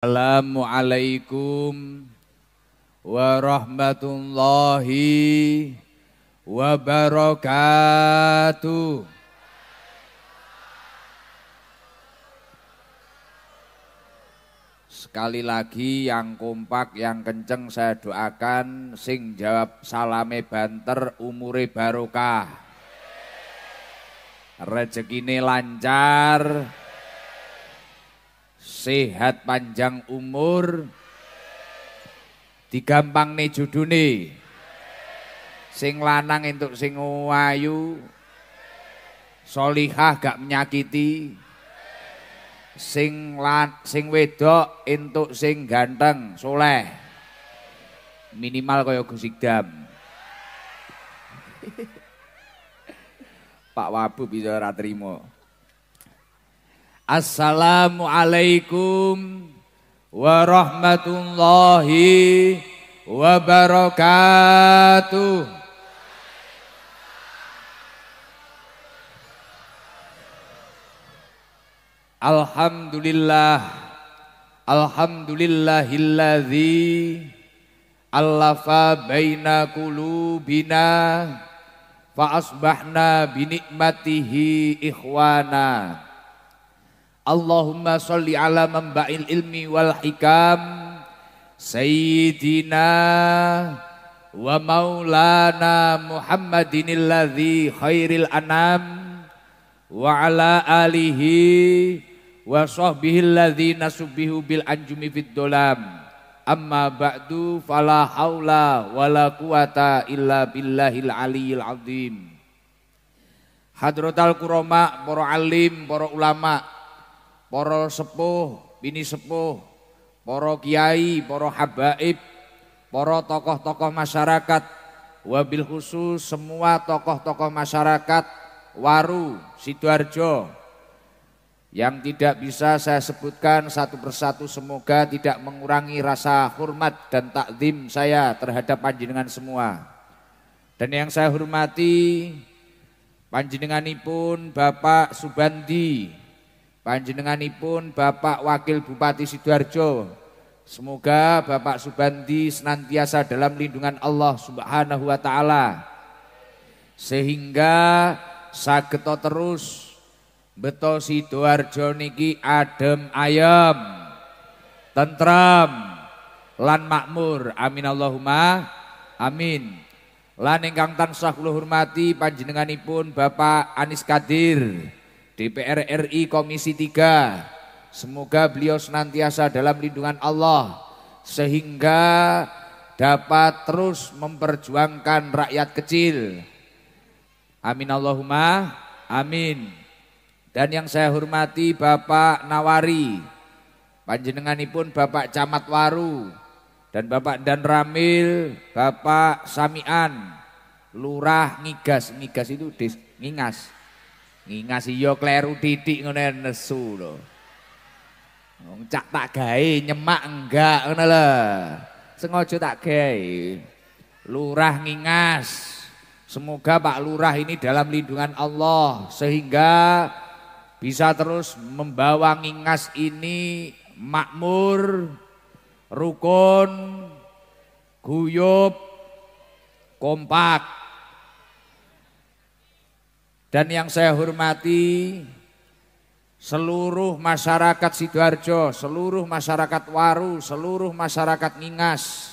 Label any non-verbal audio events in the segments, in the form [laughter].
Assalamualaikum warahmatullahi wabarakatuh. Sekali lagi yang kompak, yang kenceng saya doakan sing jawab salame banter umure barokah. Rezekine lancar, sehat panjang umur digampang nih nih, sing lanang untuk sing wayu solihah gak menyakiti sing lan, sing wedok untuk sing ganteng soleh minimal kaya Gus Ikdam [laughs] Pak Wabu bisa ratrimo Assalamualaikum warahmatullahi wabarakatuh. Alhamdulillah Alhamdulillahilladzi Allafa baina kulubina Fa asbahna binikmatihi ikhwana Allahumma salli ala mamba'il ilmi wal hikam Sayyidina wa maulana Muhammadinilladzi khairil anam wa ala alihi wa sahbihi alladzina nasubihu bil anjumi fid dolam amma ba'du fala wa la quwata illa billahil aliyil azim Hadrotal kuroma, para alim para ulama poro sepuh, bini sepuh, poro kiai, poro habaib, poro tokoh-tokoh masyarakat, wabil khusus semua tokoh-tokoh masyarakat Waru, Sidoarjo yang tidak bisa saya sebutkan satu persatu semoga tidak mengurangi rasa hormat dan takzim saya terhadap panjenengan semua. Dan yang saya hormati panjenenganipun Bapak Subandi Panjenenganipun Bapak Wakil Bupati Sidoarjo. Semoga Bapak Subandi senantiasa dalam lindungan Allah Subhanahu wa taala. Sehingga sageto terus beto Sidoarjo niki adem ayem, tentram lan makmur. Amin Allahumma amin. Lan ingkang tansah kula hormati panjenenganipun Bapak Anis Kadir. DPR RI Komisi 3. Semoga beliau senantiasa dalam lindungan Allah sehingga dapat terus memperjuangkan rakyat kecil. Amin Allahumma amin. Dan yang saya hormati Bapak Nawari, panjenenganipun Bapak Camat Waru dan Bapak Dan Ramil, Bapak Samian, Lurah Ngigas, Ngigas itu des, Ngingas Ngasih yo kleru titik ngene nesu lho. Wong cak tak gawe nyemak enggak ngono lho. Sengaja tak gawe. Lurah ngingas. Semoga Pak Lurah ini dalam lindungan Allah sehingga bisa terus membawa ngingas ini makmur, rukun, guyup, kompak. Dan yang saya hormati seluruh masyarakat Sidoarjo, seluruh masyarakat Waru, seluruh masyarakat Ningas.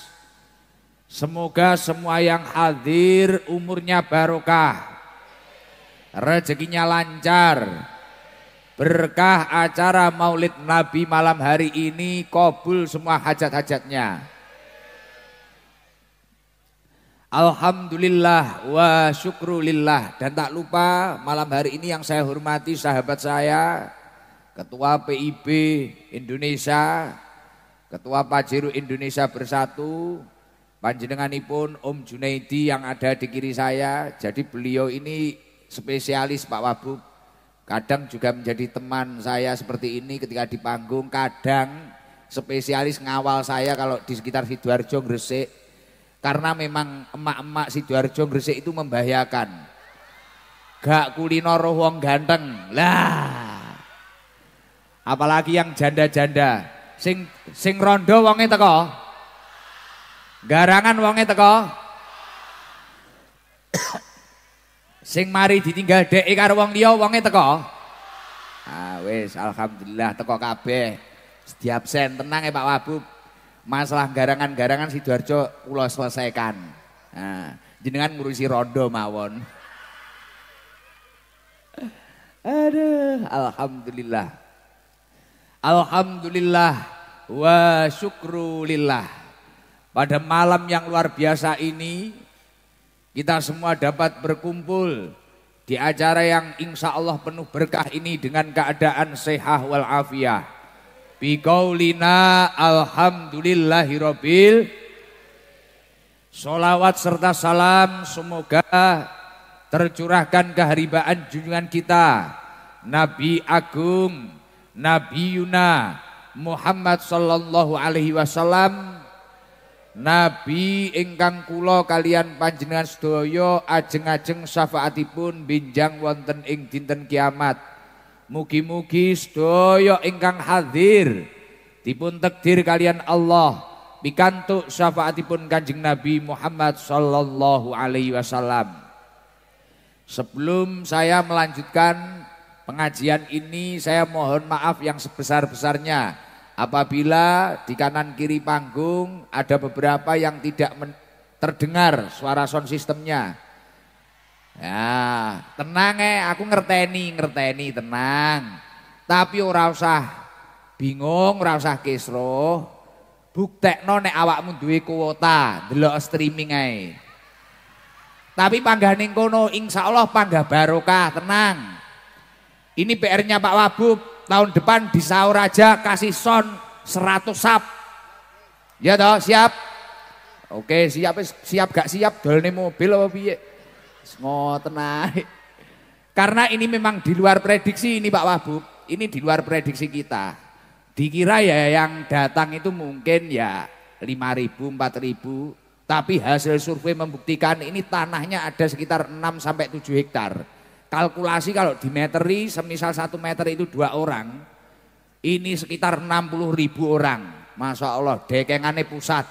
Semoga semua yang hadir umurnya barokah, rezekinya lancar, berkah acara maulid Nabi malam hari ini, kobul semua hajat-hajatnya. Alhamdulillah wa syukrulillah dan tak lupa malam hari ini yang saya hormati sahabat saya Ketua PIB Indonesia Ketua Pajero Indonesia Bersatu Panjenenganipun Om Junaidi yang ada di kiri saya Jadi beliau ini spesialis Pak Wabub Kadang juga menjadi teman saya seperti ini ketika di panggung Kadang spesialis ngawal saya kalau di sekitar Sidoarjo Gresik karena memang emak-emak Sidoarjo Gresik itu membahayakan. Gak kulino roh wong ganteng. Lah. Apalagi yang janda-janda. Sing sing rondo wonge teko. Garangan wonge teko. sing mari ditinggal dek karo wong liya wonge teko. Ah wis alhamdulillah teko kabeh. Setiap sen tenang ya Pak Wabub masalah garangan-garangan Sidoarjo kula selesaikan. Nah, jenengan ngurusi rondo mawon. Aduh, alhamdulillah. Alhamdulillah wa syukrulillah. Pada malam yang luar biasa ini kita semua dapat berkumpul di acara yang insya Allah penuh berkah ini dengan keadaan sehat walafiat afiah Biqaulina Alhamdulillahirobbil, Solawat serta salam semoga tercurahkan keharibaan junjungan kita Nabi Agung Nabi Yuna Muhammad sallallahu alaihi wasallam Nabi ingkang kula kalian panjenengan sedaya ajeng-ajeng syafaatipun binjang wonten ing dinten kiamat Mugi-mugi sedaya ingkang hadir dipun takdir kalian Allah pikantuk syafaatipun Kanjeng Nabi Muhammad sallallahu alaihi wasallam. Sebelum saya melanjutkan pengajian ini saya mohon maaf yang sebesar-besarnya apabila di kanan kiri panggung ada beberapa yang tidak terdengar suara sound sistemnya. Ya, tenang eh, aku ngerteni, ngerteni, tenang. Tapi ora usah bingung, ora usah kisruh. Buktekno nek awakmu duwe kuota, delok streaming ae. Tapi panggah pangganing kono Allah panggah barokah, tenang. Ini PR-nya Pak Wabub, tahun depan di sahur aja kasih son 100 sap. Ya toh, siap? Oke, siap siap gak siap dolne mobil apa piye? Ngoten Karena ini memang di luar prediksi ini Pak Wabub, ini di luar prediksi kita. Dikira ya yang datang itu mungkin ya 5.000, 4.000, tapi hasil survei membuktikan ini tanahnya ada sekitar 6 sampai 7 hektar. Kalkulasi kalau di meteri semisal satu meter itu dua orang, ini sekitar 60.000 orang. Masya Allah, dekengannya pusat.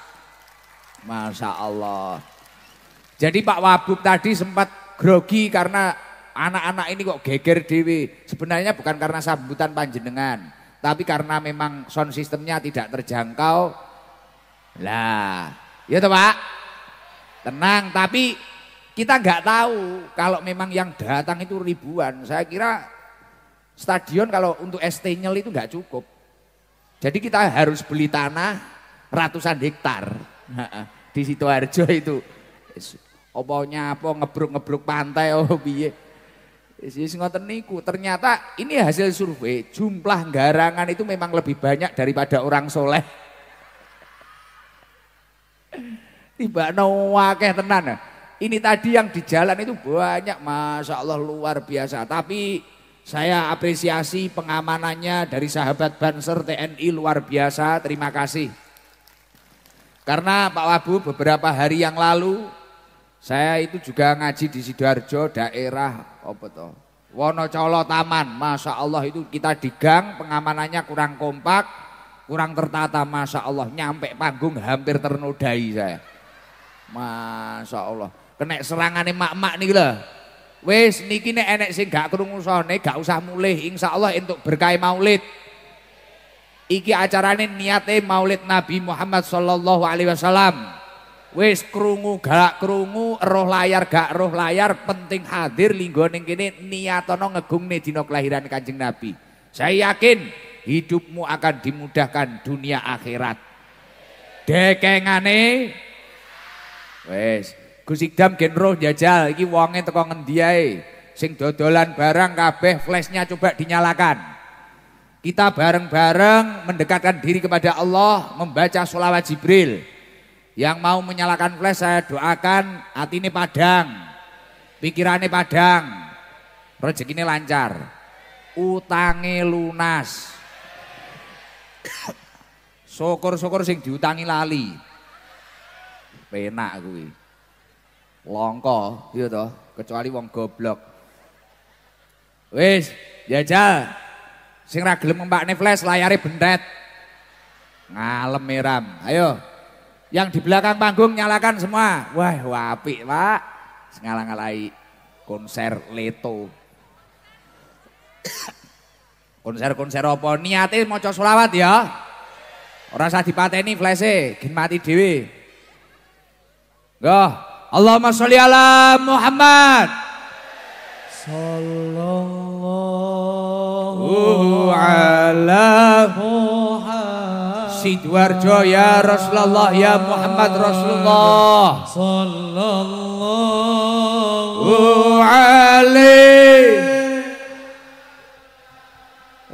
Masya Allah. Jadi Pak Wabub tadi sempat grogi karena anak-anak ini kok geger dewi. Sebenarnya bukan karena sambutan panjenengan, tapi karena memang sound sistemnya tidak terjangkau. Lah, ya toh Pak. Tenang, tapi kita nggak tahu kalau memang yang datang itu ribuan. Saya kira stadion kalau untuk ST-nya itu nggak cukup. Jadi kita harus beli tanah ratusan hektar [laughs] di situ Arjo itu apa nyapa ngebruk-ngebruk pantai oh piye. Wis ngoten niku. Ternyata ini hasil survei, jumlah garangan itu memang lebih banyak daripada orang soleh. Tiba no tenan. Ini tadi yang di jalan itu banyak, masya Allah luar biasa. Tapi saya apresiasi pengamanannya dari sahabat Banser TNI luar biasa. Terima kasih. Karena Pak Wabu beberapa hari yang lalu saya itu juga ngaji di Sidoarjo daerah apa toh? Wonocolo Taman, masya Allah itu kita di gang pengamanannya kurang kompak, kurang tertata, masya Allah nyampe panggung hampir ternodai saya, masya Allah. Kena serangan emak-emak nih lah. Wes niki nek enek sing gak sone gak usah mulih insya allah untuk berkah Maulid. Iki acarane niate Maulid Nabi Muhammad sallallahu alaihi wasallam. Wis krungu gak krungu, roh layar gak roh layar, penting hadir linggo ning kene niyatono ngegungne dina kelahiran Kanjeng Nabi. Saya yakin hidupmu akan dimudahkan dunia akhirat. Dekengane wes Gus Ikdam gen roh jajal iki wonge teko ngendi ae. Sing dodolan barang kabeh flashnya coba dinyalakan. Kita bareng-bareng mendekatkan diri kepada Allah, membaca sholawat Jibril. Yang mau menyalakan flash saya doakan hati ini padang, pikirannya padang, ini lancar, utangi lunas. Syukur-syukur sing diutangi lali. Penak kuwi. Longko, gitu, iya toh, kecuali wong goblok. Wis, jajal. Sing ra gelem mbakne flash layare bendet. Ngalem miram. E, Ayo. Yang di belakang panggung nyalakan semua. Wah, wapi pak. Ngalang-ngalai konser Leto. Konser-konser apa? niatin, mau sulawat ya. Orang usah dipateni flese, Gini mati dewi. Goh, Allahumma sholli ala Muhammad. Sallallahu ala Muhammad. Sidoarjo ya Rasulullah ya Muhammad Rasulullah sallallahu alaihi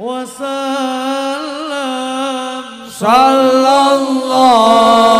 wasallam sallallahu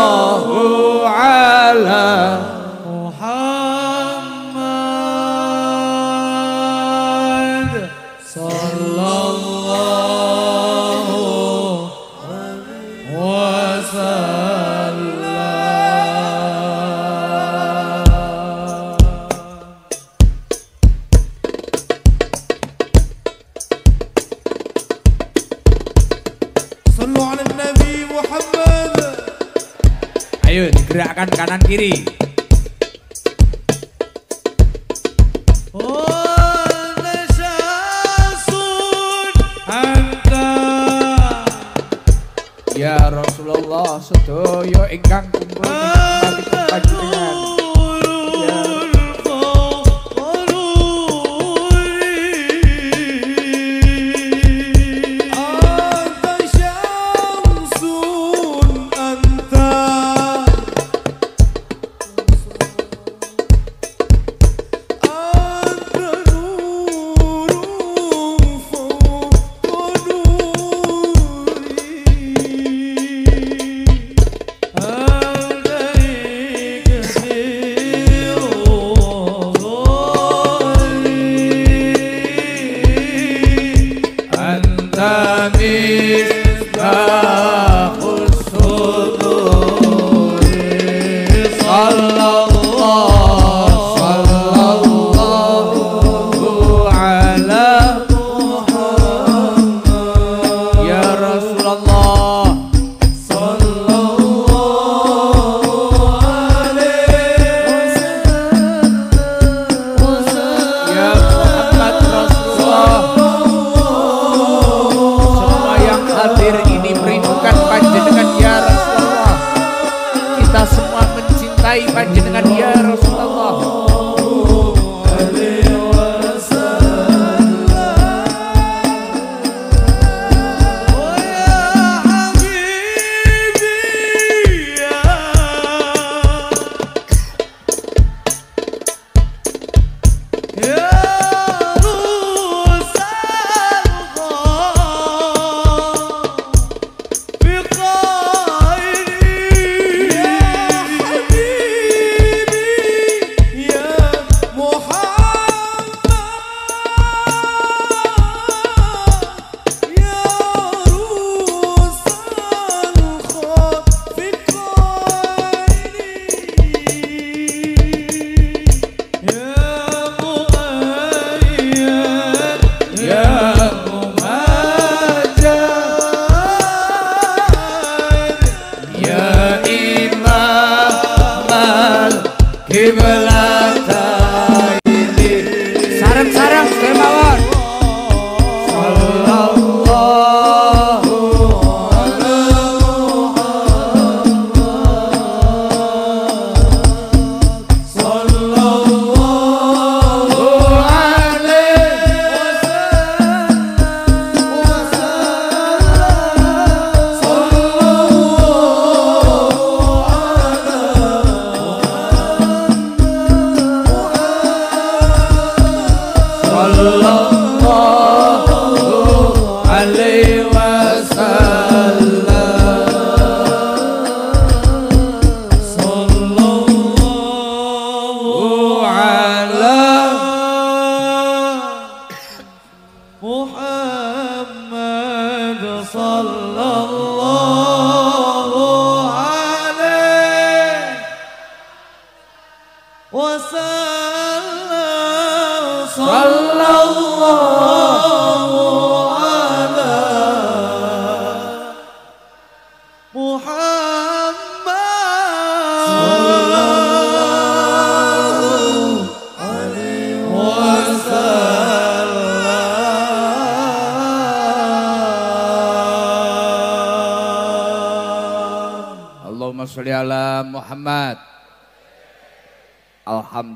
gerakan kanan kiri. Ya Rasulullah sedaya ingkang kumpul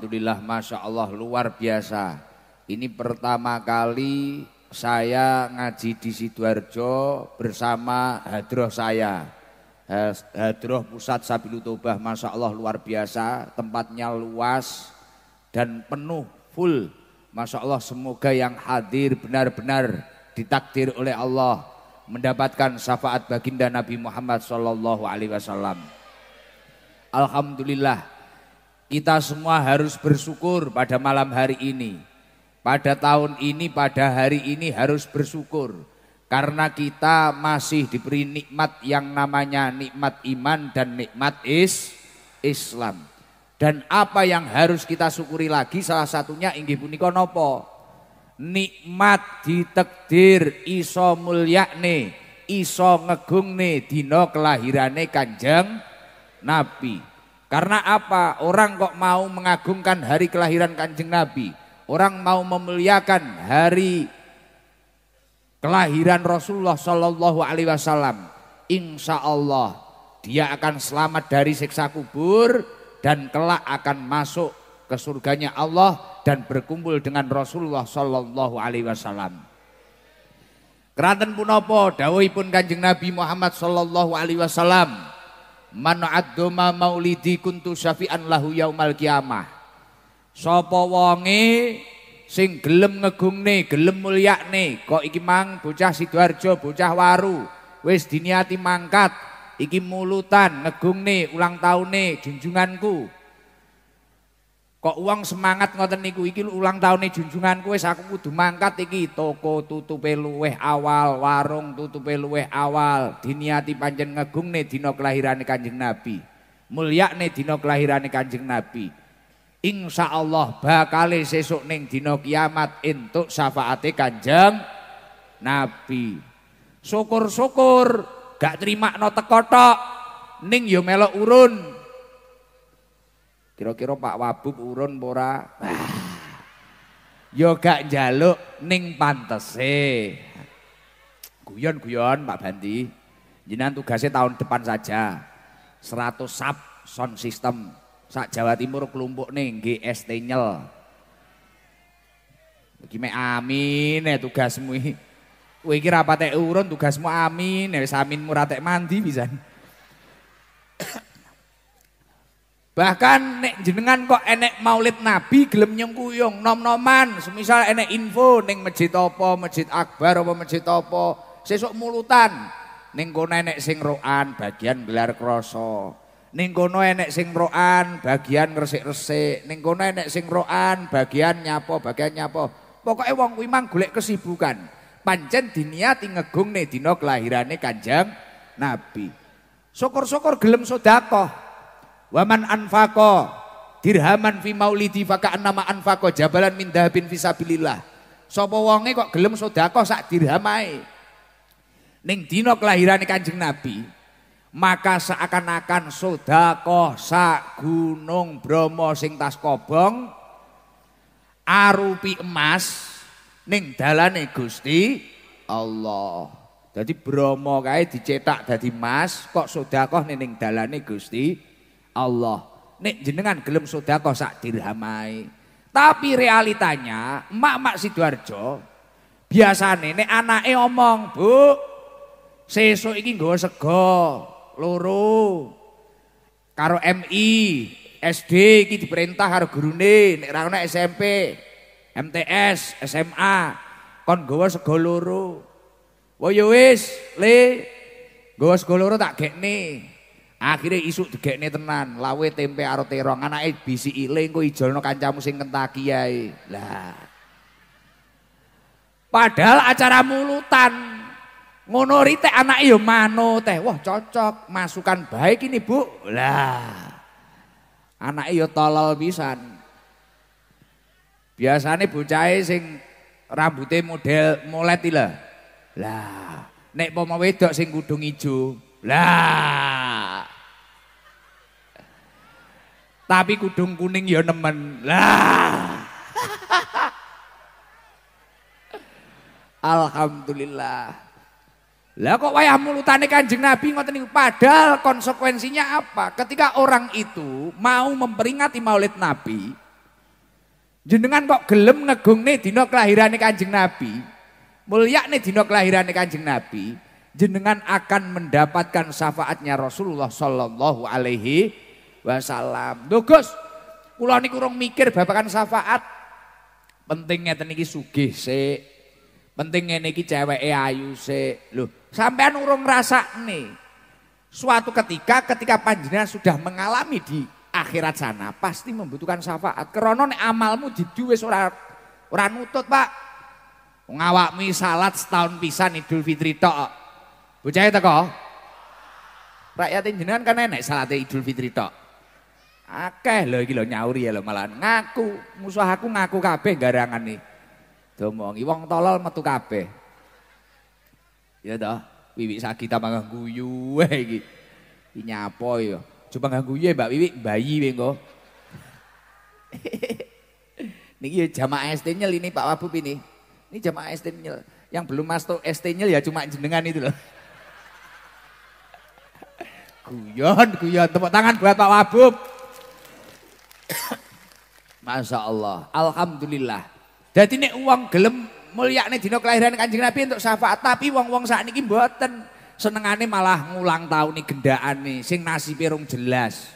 Alhamdulillah Masya Allah luar biasa Ini pertama kali saya ngaji di Sidoarjo bersama hadroh saya Hadroh Pusat sabilutobah Masya Allah luar biasa Tempatnya luas dan penuh full Masya Allah semoga yang hadir benar-benar ditakdir oleh Allah Mendapatkan syafaat baginda Nabi Muhammad Sallallahu Alaihi Wasallam Alhamdulillah kita semua harus bersyukur pada malam hari ini. Pada tahun ini, pada hari ini harus bersyukur. Karena kita masih diberi nikmat yang namanya nikmat iman dan nikmat is Islam. Dan apa yang harus kita syukuri lagi salah satunya inggih punika nopo? Nikmat ditekdir iso mulyakne, iso ngegungne dina kelahirane Kanjeng Nabi. Karena apa? Orang kok mau mengagungkan hari kelahiran kanjeng Nabi. Orang mau memuliakan hari kelahiran Rasulullah Shallallahu Alaihi Wasallam. Insya Allah dia akan selamat dari siksa kubur dan kelak akan masuk ke surganya Allah dan berkumpul dengan Rasulullah Shallallahu Alaihi Wasallam. Keraton punopo pun Kanjeng Nabi Muhammad Shallallahu alaihi wasallam Man addoma maulidi kuntu syafi'an lahu yaumal kiamah. Sapa wonge sing gelem ngegungne, gelem mulyakne, kok iki mang bocah Sidoarjo, bocah Waru, wis diniati mangkat, iki mulutan ngegungne ulang taune junjunganku. Kok uang semangat ngoten niku iki ulang tahun nih junjungan kue aku kudu mangkat iki toko tutup luweh awal warung tutup luweh awal diniati panjen ngegung nih dino kelahiran kanjeng nabi mulia nih dino kelahiran kanjeng nabi Insyaallah, bakal sesuk neng dino kiamat untuk syafaate kanjeng nabi syukur syukur gak terima no tekotok neng yo melok urun Kira-kira Pak Wabub urun pora. Yo ya gak jaluk ning pantese. Guyon-guyon Pak Banti. Jenengan tugasnya tahun depan saja. 100 sub sound system sak Jawa Timur kelompok ning GST nyel. Iki amin ya tugasmu iki. Kowe iki ra urun tugasmu amin, ya, aminmu teh mandi bisa. Bahkan nek jenengan kok enek Maulid Nabi gelem nyengkuyung nom-noman, semisal enek info ning masjid apa, masjid akbar apa masjid apa, sesuk mulutan. Ning kono enek sing roan bagian gelar krasa. Ning kono enek sing roan bagian resik-resik, ning kono enek sing roan bagian nyapo, bagian nyapo. Pokoke wong kuwi mang golek kesibukan. Pancen diniati ngegungne dina kelahirane Kanjeng Nabi. Syukur-syukur gelem sedekah. Waman Anfako dirhaman fi maulidi faka nama anfako jabalan min dahabin sabilillah. Sopo wonge kok gelem sodako sak dirhamai. Ning dino kelahiran Kanjeng Nabi, maka seakan-akan sodako sak gunung Bromo sing tas kobong arupi emas ning dalane Gusti Allah. Jadi Bromo kae dicetak dadi emas kok sedekah ning dalane Gusti Allah. Nek jenengan gelem sedekah sak dirhamai. Tapi realitanya mak-mak emak Sidoarjo biasane nek anake omong, "Bu, sesuk iki nggawa sego loro karo MI, SD iki diperintah harus gurune, nek ra SMP, MTS, SMA, kon nggawa sego loro." Wah ya wis, Le, nggawa sego loro tak gekne. Akhirnya isuk ini tenan, lawe tempe aroterong terong, anake bisi iling kok ijolno kancamu sing Kentucky ae. Lah. Padahal acara mulutan. Ngono ritek anak iyo mano teh. Wah, cocok, masukan baik ini, Bu. Lah. Anak iyo tolol pisan. Biasane bocahe sing rambute model molet iki Lah, nek pomo wedok sing kudung ijo. Lah. Tapi kudung kuning ya nemen. Lah. [laughs] Alhamdulillah. Lah kok wayah mulutane Kanjeng Nabi ngoten niku padahal konsekuensinya apa? Ketika orang itu mau memperingati Maulid Nabi, jenengan kok gelem ngegungne dina kelahirane Kanjeng Nabi, mulia nih dina kelahirane Kanjeng Nabi, jenengan akan mendapatkan syafaatnya Rasulullah sallallahu alaihi wasallam. Duh Gus, kula niku mikir. mikir babakan syafaat. Pentingnya ngeten iki sugih sik. Penting ngene iki ceweke ayu sik. Lho, sampean urung ngrasakne. Suatu ketika ketika panjenengan sudah mengalami di akhirat sana pasti membutuhkan syafaat. Krana amalmu di ora ora nutut, Pak. Ngawakmu salat setahun pisan Idul Fitri tok. Bocahe teko. Rakyat jenengan kan enek salatnya Idul Fitri tok. Akeh lho iki lho nyauri ya lho malahan ngaku, musuh aku ngaku kabeh garangan nih, Domongi wong tolol metu kabeh. Ya ta, Wiwi sakit mangga guyu wae iki. Iki yo? ya. Coba gak ya, Mbak Wiwi, bayi wae engko. [laughs] Niki ya jamaah ST nyel ini Pak wabup ini. Ini jamaah ST nyel. Yang belum masuk ST nyel ya cuma jenengan itu loh. [laughs] Guyon, guyon. Tepuk tangan buat Pak wabup. [coughs] Masya Allah. Alhamdulillah. Jadi ini uang gelem mulia nih dino kelahiran kanjeng Nabi untuk syafaat. Tapi uang uang saat ini buatan senengane malah ngulang tahun nih gendaan nih. Sing nasi pirung jelas.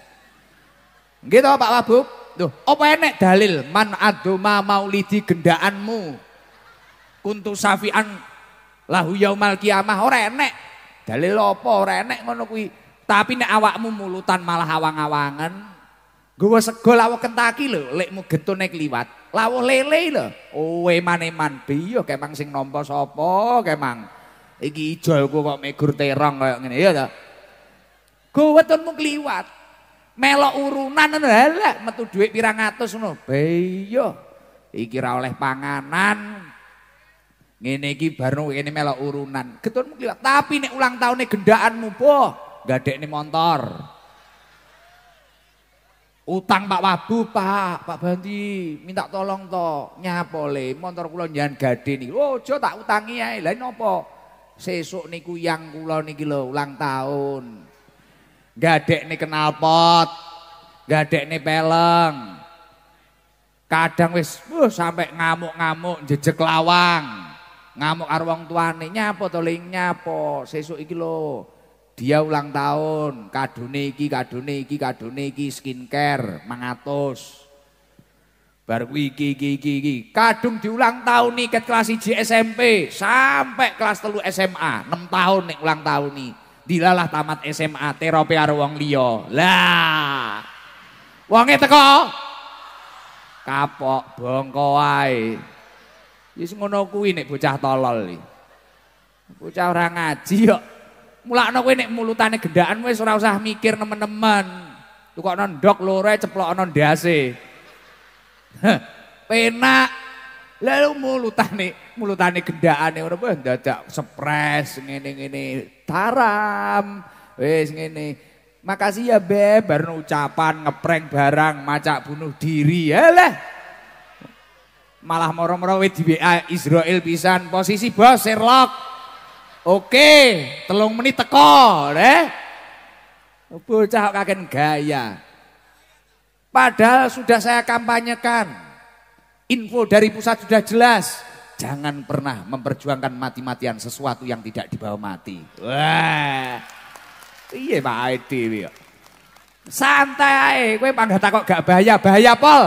Gitu Pak Wabub. Tuh, apa enek dalil man aduma maulidi gendaanmu kuntu safian lahu yaumal kiamah ora enek dalil apa ora enek ngono kuwi tapi nek awakmu mulutan malah awang-awangan Gue sego lawa Kentaki lho, lekmu getune liwat. Lawa lele lho. Oh, eman-eman iya, kemang sing nompo sopo, kemang? Iki gue kok megur terong gini, iya ya Gue tuh mau keliwat. Melok urunan ngono metu duit pirang atas lo, Biyo, Iki ra oleh panganan. Ngene iki baru ini melok urunan. Getonmu kliwat. Tapi nek ulang tahun tahune gendaanmu, boh, nih motor. Utang Pak Wabu, Pak, Pak Banti, minta tolong to, nyapa le, motor kula njahan gadhe niki. Oh, aja tak utangi ae. Lah napa? Sesuk niku yang kula niki lho ulang tahun. Gadekne gadek gadekne peleng. Kadang wis uh, sampai ngamuk-ngamuk jejeg lawang. Ngamuk karo wong tuane, nyapa to le, nyapa. Sesuk iki lho dia ulang tahun, kadune iki, kadune iki, kadune iki skincare mangatos Bar kuwi iki iki iki iki. Kadung diulang tahun nih ket kelas 1 SMP sampai kelas telu SMA, 6 tahun nih ulang tahun nih. Dilalah tamat SMA terope karo wong liya. Lah. Wonge teko kapok bongko wae. Wis ngono kuwi nek bocah tolol iki. Bocah ora ngaji kok Mulakno kowe nek mulutane gendaan wis ora usah mikir nemen-nemen. Tukokno ndok lore ceplokno ndase. Penak. Lalu mulutane mulutane gendakane ora wah dadak sepres ngene-ngene taram. Wis ngene. Makasih ya Beb, baru ucapan ngepreng barang, macak bunuh diri. Alah. Ya Malah moro-moro di WA ah, Israel pisan, posisi bos Sherlock. Oke, telung menit teko, deh. Bocah kaget gaya. Padahal sudah saya kampanyekan. Info dari pusat sudah jelas. Jangan pernah memperjuangkan mati-matian sesuatu yang tidak dibawa mati. Wah. Iya Pak Aidi. Santai ae, panggil panggah takok gak bahaya, eh. bahaya pol.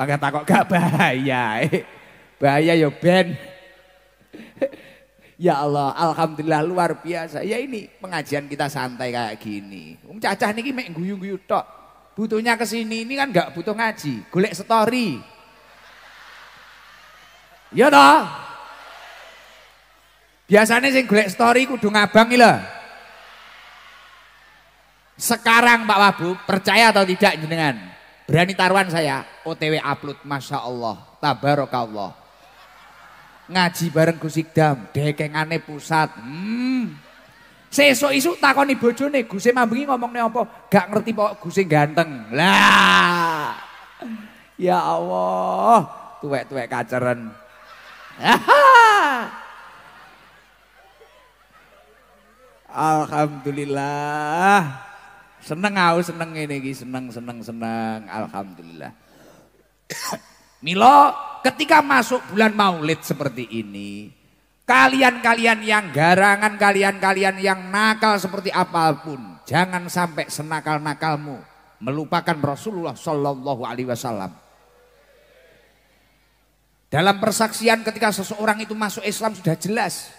Panggah takok gak bahaya. Bahaya yo ben. Ya Allah, alhamdulillah luar biasa. Ya ini pengajian kita santai kayak gini. Um cacah niki mek guyu-guyu tok. Butuhnya ke sini ini kan nggak butuh ngaji, golek story. Ya toh? Biasanya sing golek story kudu ngabang lho. Sekarang Pak Wabu, percaya atau tidak jenengan? Berani taruhan saya, OTW upload, Masya Allah, Tabarakallah ngaji bareng Gus Ikdam, dekengane pusat. Hmm. takon isuk takoni bojone, Guse mambengi ngomongne apa? Gak ngerti pokok Guse ganteng. Lah. Ya Allah, tuwek-tuwek kaceren. [laughs] Alhamdulillah. Seneng aku seneng ini seneng seneng seneng. Alhamdulillah. [coughs] Milo ketika masuk bulan maulid seperti ini, kalian-kalian yang garangan, kalian-kalian yang nakal seperti apapun, jangan sampai senakal-nakalmu melupakan Rasulullah Shallallahu Alaihi Wasallam. Dalam persaksian ketika seseorang itu masuk Islam sudah jelas.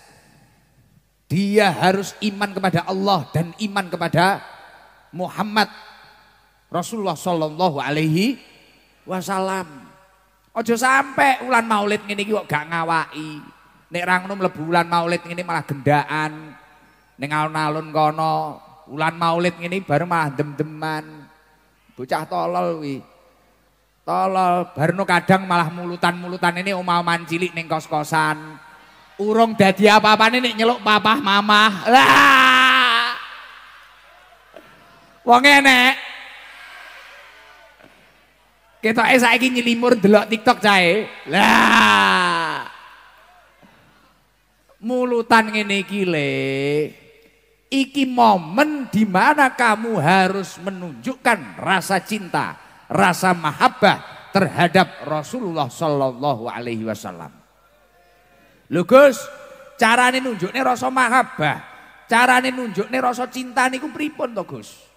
Dia harus iman kepada Allah dan iman kepada Muhammad Rasulullah Shallallahu Alaihi Wasallam. Aja sampai ulan Maulid ngene iki kok gak ngawaki. Nek ra ngono mlebu ulan Maulid ngene malah gendaan. Ning alun-alun kono ulan Maulid ngene baru malah dem-deman. Bocah tolol wi, Tolol, barno kadang malah mulutan-mulutan ini omah-omahan cilik ning kos-kosan. Urung dadi apa-apane nek nyeluk papah mamah. Lah. Wong enek Eh, saya ingin nyelimur delok TikTok cai Lah. Mulutan ini gile. Iki momen di mana kamu harus menunjukkan rasa cinta, rasa mahabbah terhadap Rasulullah sallallahu alaihi wasallam. Lugus, Gus, carane nunjukne rasa mahabbah, carane nunjuknya rasa cinta niku pripun to Gus?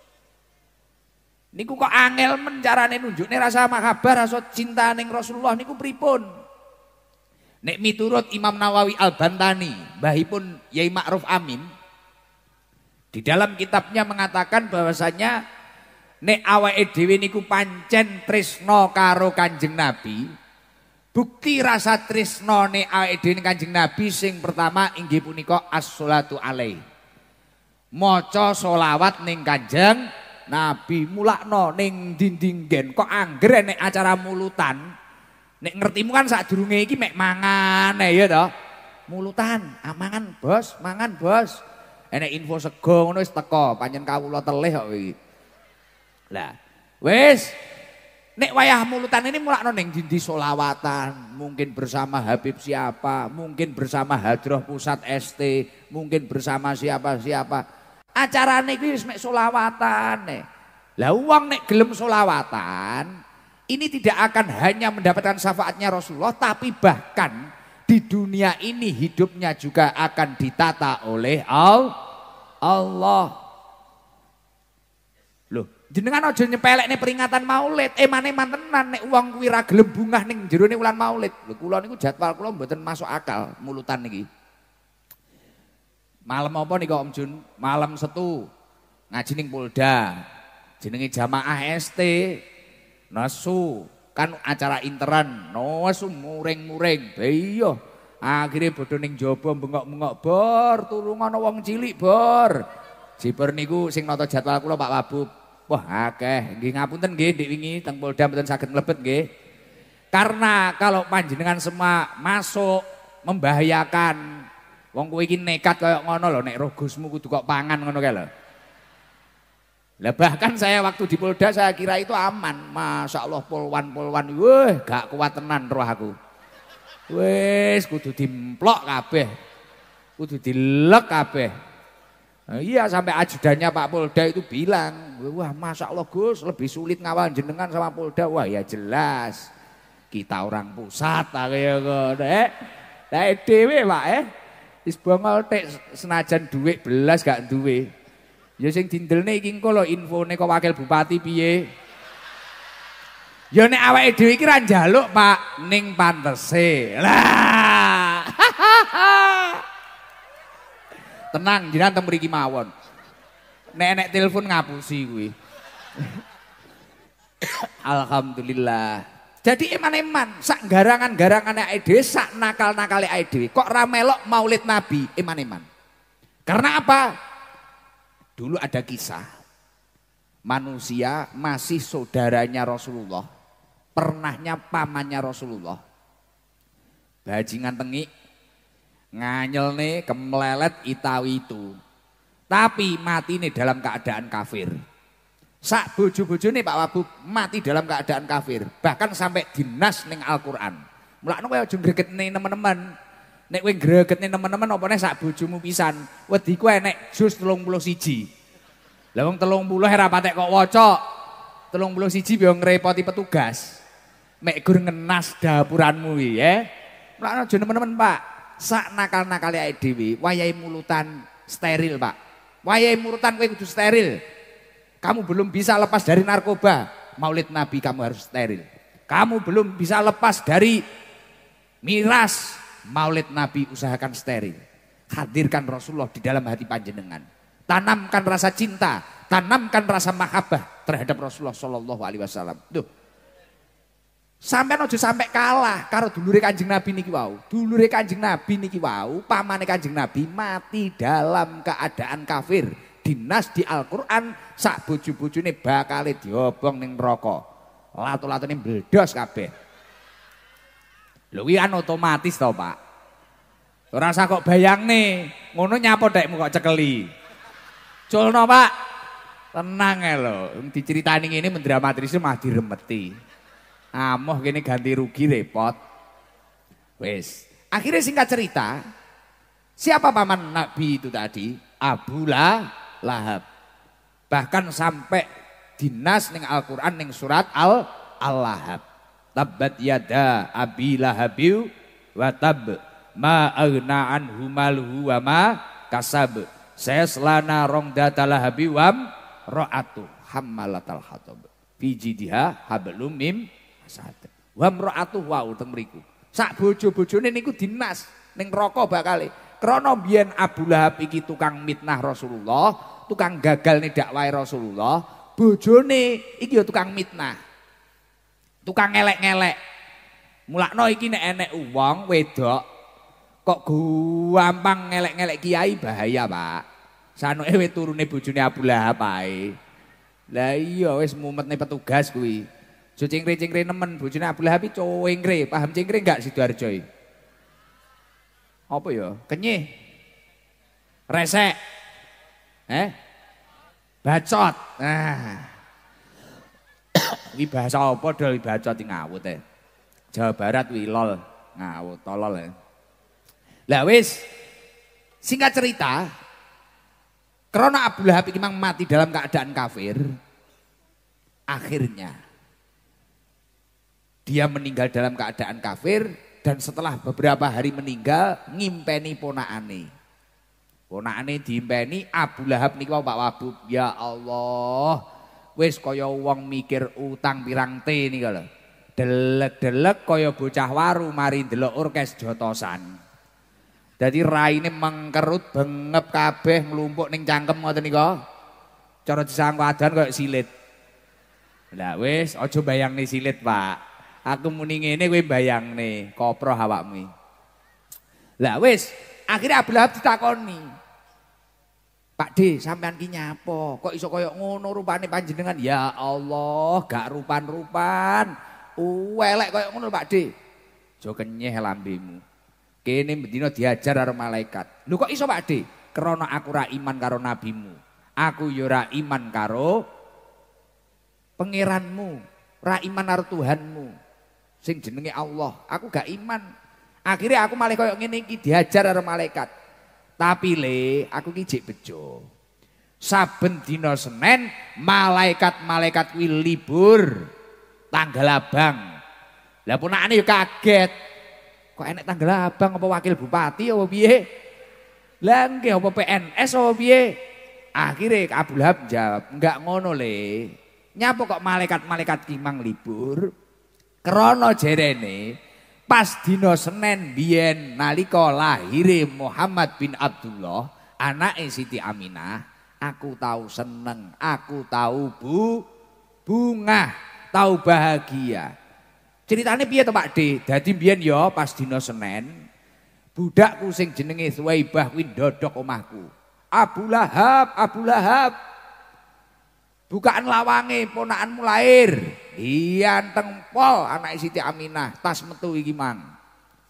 Niku kok angel men carane nunjukne rasa mahabbah, rasa cinta ning Rasulullah niku pripun? Nek miturut Imam Nawawi Al-Bantani, mbahipun Yai Ma'ruf Amin di dalam kitabnya mengatakan bahwasanya nek Awa dhewe niku pancen trisno karo Kanjeng Nabi, bukti rasa trisno nek Awa dhewe Kanjeng Nabi sing pertama inggih punika as-sholatu alaihi. Maca selawat ning Kanjeng Nabi mulakno ning gen kok angger nek acara mulutan. Nek ngertimu kan saat sadurunge iki mek mangan eh, ya to. Mulutan, amangan ah, bos, mangan bos. Enek eh, info segong ngono wis teko, panjen kawula telih kok iki. Lah, wes Nek wayah mulutan ini mulakno neng dindi solawatan, mungkin bersama Habib siapa, mungkin bersama Hadroh Pusat ST, mungkin bersama siapa-siapa. Acara kuwi wis mek solawatan. Lah uang nek gelem solawatan, ini tidak akan hanya mendapatkan syafaatnya Rasulullah, tapi bahkan di dunia ini hidupnya juga akan ditata oleh Allah. Loh, jenengan aja nyepelek nih peringatan maulid, emane eh, mantenan nek uang kuwi ra gelem bungah ning jero ulan maulid. Lho kula niku jadwal kula mboten masuk akal mulutan niki. Malam apa nih Om Jun? Malam setu. Ngaji ning Polda. Jenenge jamaah ST. Nesu. Kan acara interan. Nesu muring-muring. Iya. Akhirnya bodoh ning jaba bengok-bengok bor tulung wong cilik bor. Jiper niku sing nata jadwal kula Pak Wabub. Wah akeh. Nggih ngapunten nggih ndek wingi teng Polda mboten saged mlebet nggih. Karena kalau panjenengan semua masuk membahayakan Wong kowe iki nekat kaya ngono lho nek rogosmu kudu kok pangan ngono kae lho. Lah bahkan saya waktu di Polda saya kira itu aman. Masya Allah polwan-polwan, weh gak kuat tenan roh aku. Wes kudu dimplok kabeh. Kudu dilek kabeh. Nah, iya sampai ajudannya Pak Polda itu bilang, wah Masya Allah Gus lebih sulit ngawal jenengan sama Polda. Wah ya jelas kita orang pusat. Ya, eh, nah, eh, dewe Pak eh. Wis bongol tek senajan duit belas gak duwe. Ya sing dindelne iki engko lho infone kok wakil bupati piye? Ya nek awake dhewe iki ra njaluk Pak ning pantese. Lah. [laughs] Tenang, jiran tem mriki mawon. Nek nek telepon ngapusi kuwi. [coughs] Alhamdulillah. Jadi iman-iman, sak garangan-garangan ya ide, sak nakal nakal ya ide. Kok ramelok Maulid Nabi iman-iman. Karena apa? Dulu ada kisah manusia masih saudaranya Rasulullah, pernahnya pamannya Rasulullah. Bajingan tengik nganyel nih kemelelet itawi itu. Tapi mati nih dalam keadaan kafir. Sak bojo ini Pak Wabu mati dalam keadaan kafir, bahkan sampai dinas ning Al-Qur'an. Mulakno kowe aja nih teman-teman. Nek greget nih teman-teman apa sak bojomu pisan, wedi kue nek jus telung siji. siji, telung 30 hera patek kok wocok. siji biar ngerepoti petugas. Mek gur ngenas dapuranmu ya. Mulakno aja teman-teman Pak. Sak nakal nakal ya dhewe, Wayai mulutan steril Pak. Wayai mulutan kowe kudu steril. Kamu belum bisa lepas dari narkoba. Maulid Nabi kamu harus steril. Kamu belum bisa lepas dari miras. Maulid Nabi usahakan steril. Hadirkan Rasulullah di dalam hati panjenengan. Tanamkan rasa cinta, tanamkan rasa mahabbah terhadap Rasulullah Shallallahu Alaihi Wasallam. Tuh, sampai nojo sampai kalah karo dulure kanjeng nabi niki wau dulure kanjeng nabi niki wau pamane kanjeng nabi mati dalam keadaan kafir dinas di Al-Qur'an sak bojo-bojone bakal diobong ning rokok, Latu-latune ini kabeh. Lho lu iya, kan otomatis to, Pak. Ora usah kok nih, ngono nyapa dekmu kok cekeli. Culno, Pak. Tenang ae lho, diceritani ngene mendramatisir mah diremeti. Amoh gini ganti rugi repot. Wis, akhirnya singkat cerita, siapa paman Nabi itu tadi? Abu Lahab. Bahkan sampai dinas ning Al-Qur'an ning surat Al Al-Lahab. Tabbat yada Abi Lahabiu wa tab ma aghna anhu maluhu wa ma kasab. Saya selana rong data Lahabi wam ra'atu hammalatal hatab. Fi jidha hablum mim asad. Wam ra'atu wa teng mriku. Sak bojo-bojone niku dinas ning neraka bakale. Krono biyen Abu Lahab iki tukang mitnah Rasulullah, tukang gagal nih dakwah Rasulullah, bojone iki ya tukang mitnah. Tukang ngelek-ngelek. Mulakno iki nek enek uang wedok kok gampang ngelek-ngelek kiai bahaya, Pak. Sanoke ewe turune bojone Abu Lahab ae. Lah iya wis nih petugas kuwi. Jo cingre-cingre nemen bojone Abu Lahab iki paham cingre enggak Sidoarjo iki? Apa ya? Kenyih. Resek. Eh? Bacot. Nah. [coughs] ini bahasa apa dol bacot di ngawut eh. Jawa Barat wilol lol. Ngawut tolol ya. Eh. Lah wis singkat cerita karena Abu Lahab memang mati dalam keadaan kafir. Akhirnya dia meninggal dalam keadaan kafir dan setelah beberapa hari meninggal ngimpeni ponakane. Ponakane diimpeni Abu Lahab nika Pak Wabub. Ya Allah. Wis kaya wong mikir utang pirang T nika lho. Delek-delek kaya bocah waru mari ndelok orkes jotosan. Jadi rai raine mengkerut bengep kabeh melumpuk ning cangkem ngoten nika. Cara disang wadan kaya silit. Lah wis aja bayangne silit, Pak. Aku muni ngene kowe bayangne, koproh awakmu. Lah wis, akhirnya Abu Lahab ditakoni. Pak D, sampean ki nyapa? Kok iso koyo ngono rupane panjenengan? Ya Allah, gak rupan-rupan. Uwelek koyo ngono Pak D. Jo kenyeh lambemu. Kene diajar karo malaikat. Lho kok iso Pak D? Krana aku ra iman karo nabimu. Aku yo ra iman karo pangeranmu, ra iman karo Tuhanmu. Sing jenenge Allah. Aku gak iman. Akhirnya aku malah koyo ngene iki diajar karo malaikat. Tapi le, aku kijik bejo. Saben dino Senin malaikat-malaikat kuwi libur tanggal abang. Lah punakane yo kaget. Kok enek tanggal abang apa wakil bupati apa piye? Lah nggih apa PNS apa piye? Akhire Abu Lahab jawab, enggak ngono le. Nyapa kok malaikat-malaikat kimang libur? Krana jerene pas dino Senin biyen nalika lahire Muhammad bin Abdullah anak Siti Aminah aku tau seneng aku tau bu bunga tahu bahagia ceritanya piye tempat di jadi biyen ya pas dino Senin budakku sing jenenge Suwaibah kuwi ndodok omahku Abu Lahab Abu Lahab Bukaan lawange ponakanmu lahir. Iya tengkol anak Siti Aminah, tas metu iki mang.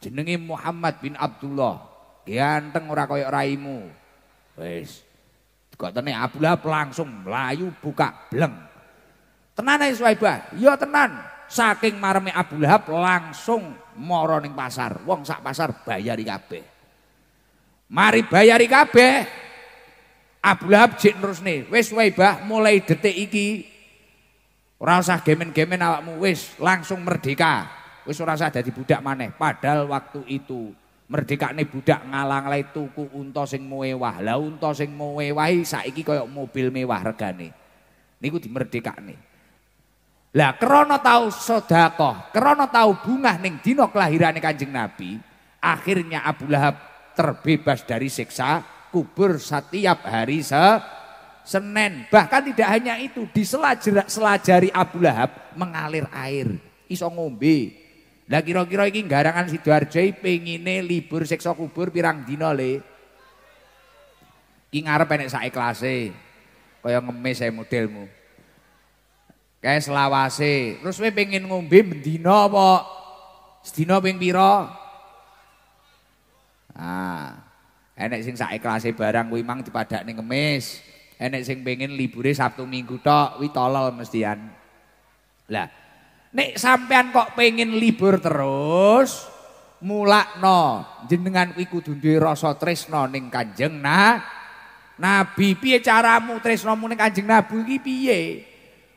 Jenenge Muhammad bin Abdullah. Ganteng ora koyok raimu. Wis. Kok tene langsung melayu buka bleng. Tenan ae Suaibah. Ya tenan. Saking mareme Abu Lahab langsung mara ning pasar. Wong sak pasar bayari kabeh. Mari bayari kabeh. Abu Lahab jek nerusne, wis bah mulai detik iki ora usah gemen-gemen awakmu wis langsung merdeka. Wis ora usah dadi budak maneh padahal waktu itu merdeka nih budak ngalang lai tuku unta sing mewah. Lah unta sing mewahi saiki koyo mobil mewah regane. Niku nih. Lah krono tau sedekah, krono tau bunga nih, dino kelahiran Kanjeng Nabi, akhirnya Abu Lahab terbebas dari siksa kubur setiap hari se Senin. Bahkan tidak hanya itu, di selajari, selajari Abu Lahab mengalir air, iso ngombe. Lah kira-kira ini garangan Sidoarjo pengine libur seksa kubur pirang dinole, le. Ki ngarep enek sak ikhlase. Kaya ngemis saya modelmu. kayak selawase. Terus saya pengin ngombe mendino apa? Sedino ping pira? Ah. Enek sing sak ikhlase barang kuwi mang dipadakne kemis. Enek sing pengen libure Sabtu Minggu tok, kuwi tolol mestian. Lah, nek sampean kok pengen libur terus, mulakno jenengan kuwi kudu duwe rasa tresno ning Kanjeng Nah. Nabi piye caramu Tresno ning Kanjeng Nabi iki piye?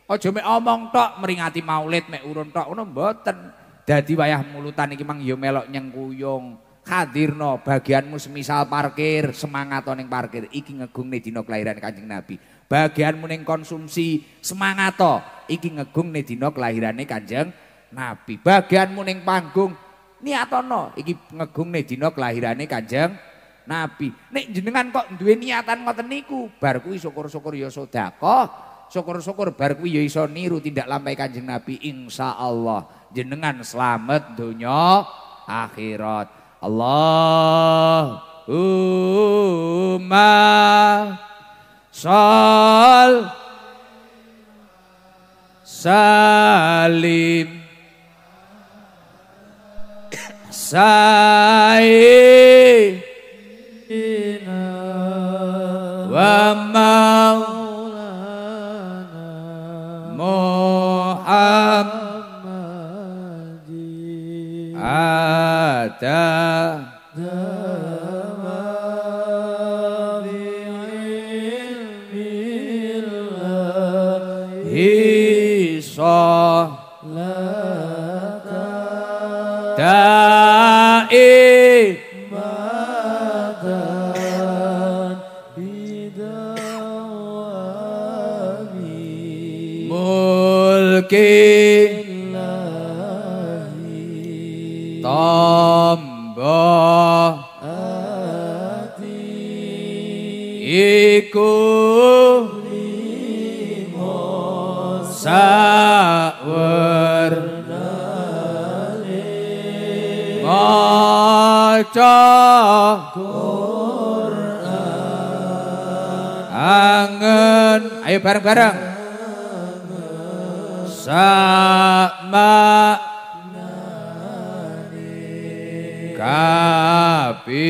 Aja mek omong tok meringati Maulid mek urun tok ngono mboten. Dadi wayah mulutan iki mang ya melok nyengkuyung. Kadirno bagianmu semisal parkir semangat ning parkir iki ngegung nih dino kelahiran Kanjeng Nabi. Bagianmu neng konsumsi semangat to iki ngegung nih dina kelahirane Kanjeng Nabi. Bagianmu neng panggung niat niatono iki ngegung nih dina kelahirane Kanjeng Nabi. Nek jenengan kok duwe niatan ngoten niku, bar kuwi syukur-syukur ya sedekah. Syukur-syukur bar kuwi ya iso niru tindak lampah Kanjeng Nabi insyaallah jenengan selamat dunia akhirat. Allahumma sal salim sayyidina wa maulana Muhammadin. تدامى بعلم الله صلاة دائمة بدوام ملكي iku limo sawer maca Quran angen ayo bareng-bareng sama Kapi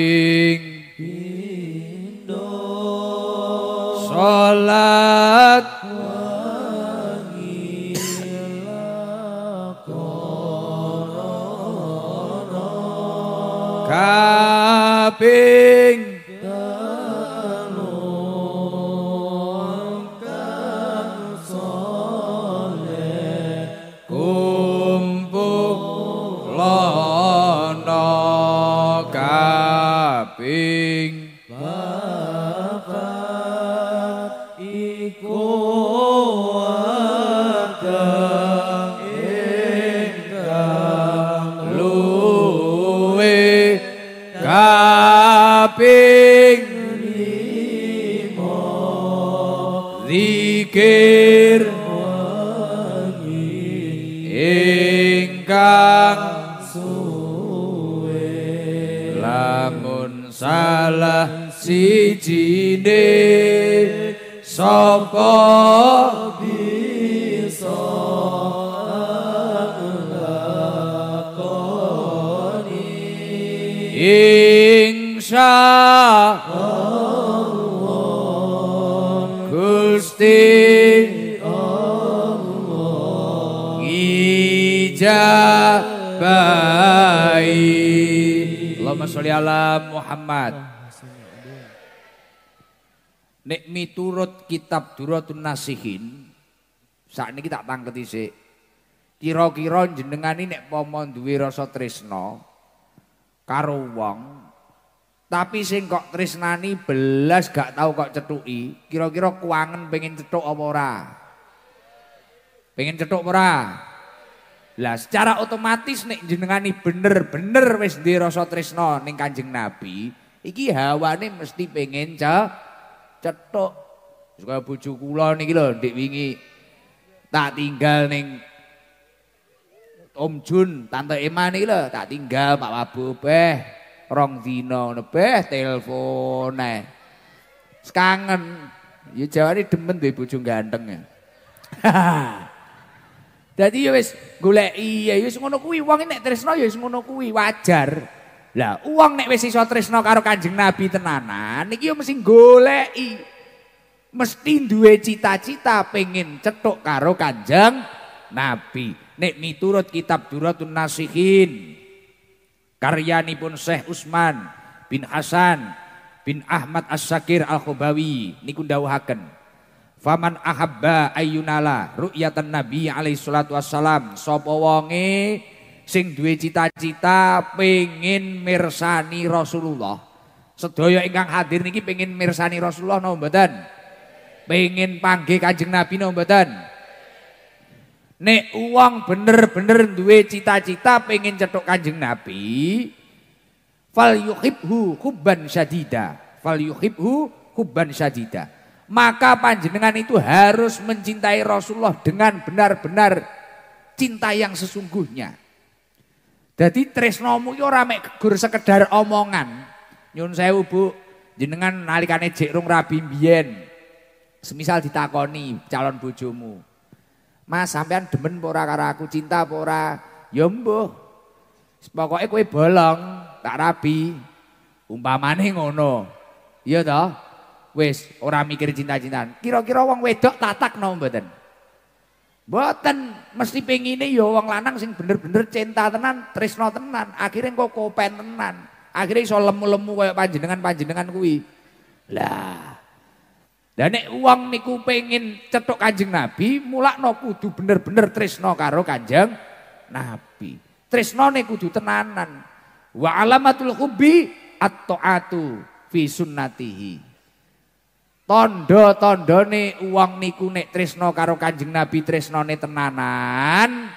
wijine Sopo bisa lakoni insya Allah Gusti jabai Allahumma sholli ala Muhammad Nek miturut kitab Duratun Nasihin saat ini kita tangkati sih. Kira-kira jenengan ini nek pomon duwe rasa tresno karo wong tapi sing kok tresnani belas gak tahu kok cetuki, kira-kira kuangan pengen cetuk apa ora? Pengen cetuk ora? Lah secara otomatis nek jenengani bener-bener wes ndek rasa tresno ning Kanjeng Nabi, iki hawa hawane mesti pengen cetuk cethuk. Kaya bojo kula niki lho ndik wingi tak tinggal ning Om Jun, tante Ema niki lho tak tinggal Pak Wabu beh rong dina ngene beh telepone. Kangen. Ya jawane demen duwe bojo ganteng. [laughs] Dadi ya wis goleki ya wis ngono kuwi wong nek tresno ya wis ngono kuwi wajar. Lah uang nek wis iso tresno karo Kanjeng Nabi tenanan niki yo mesti goleki. Mesti duwe cita-cita pengen cetok karo Kanjeng Nabi. Nek miturut kitab Duratun Nasihin karyanipun Syekh Usman bin Hasan bin Ahmad As-Sakir Al-Khubawi niku dawuhaken Faman ahabba ayyunala ru'yatan Nabi alaihi salatu wassalam sapa wonge sing duwe cita-cita pengin mirsani Rasulullah. Sedaya ingkang hadir niki pengin mirsani Rasulullah napa no, mboten? Pengin panggih Kanjeng Nabi napa no, mboten? Nek uang bener-bener duwe cita-cita pengin cetok Kanjeng Nabi, fal yuhibhu hubban syadida. Fal yuhibhu hubban syadida. Maka panjenengan itu harus mencintai Rasulullah dengan benar-benar cinta yang sesungguhnya jadi tresnomu iki ora mek gegur sekedar omongan. Nyun sewu, Bu. Jenengan nalikane jek rong rabi mbiyen. Semisal ditakoni calon bujumu, Mas sampean demen pora kara karo aku, cinta pora yombo, Ya ekwe Pokoke kowe bolong, tak rabi. Umpamane ngono. Iya toh? Wis, ora mikir cinta-cintaan. Kira-kira wong wedok tatak mboten? Boten mesti pengine ya wong lanang sing bener-bener cinta tenan, Trisno tenan, akhirnya kok kopen tenan. Akhirnya iso lemu-lemu kaya panjenengan-panjenengan kuwi. Lah. Lah nek uang niku pengin cetok Kanjeng Nabi, mulak mulakno kudu bener-bener Trisno karo Kanjeng Nabi. Trisno nek kudu tenanan. Wa alamatul hubbi at-taatu fi sunnatihi. tondo tondo nih uang niku nek tresno karo kanjeng nabi tresno nih tenanan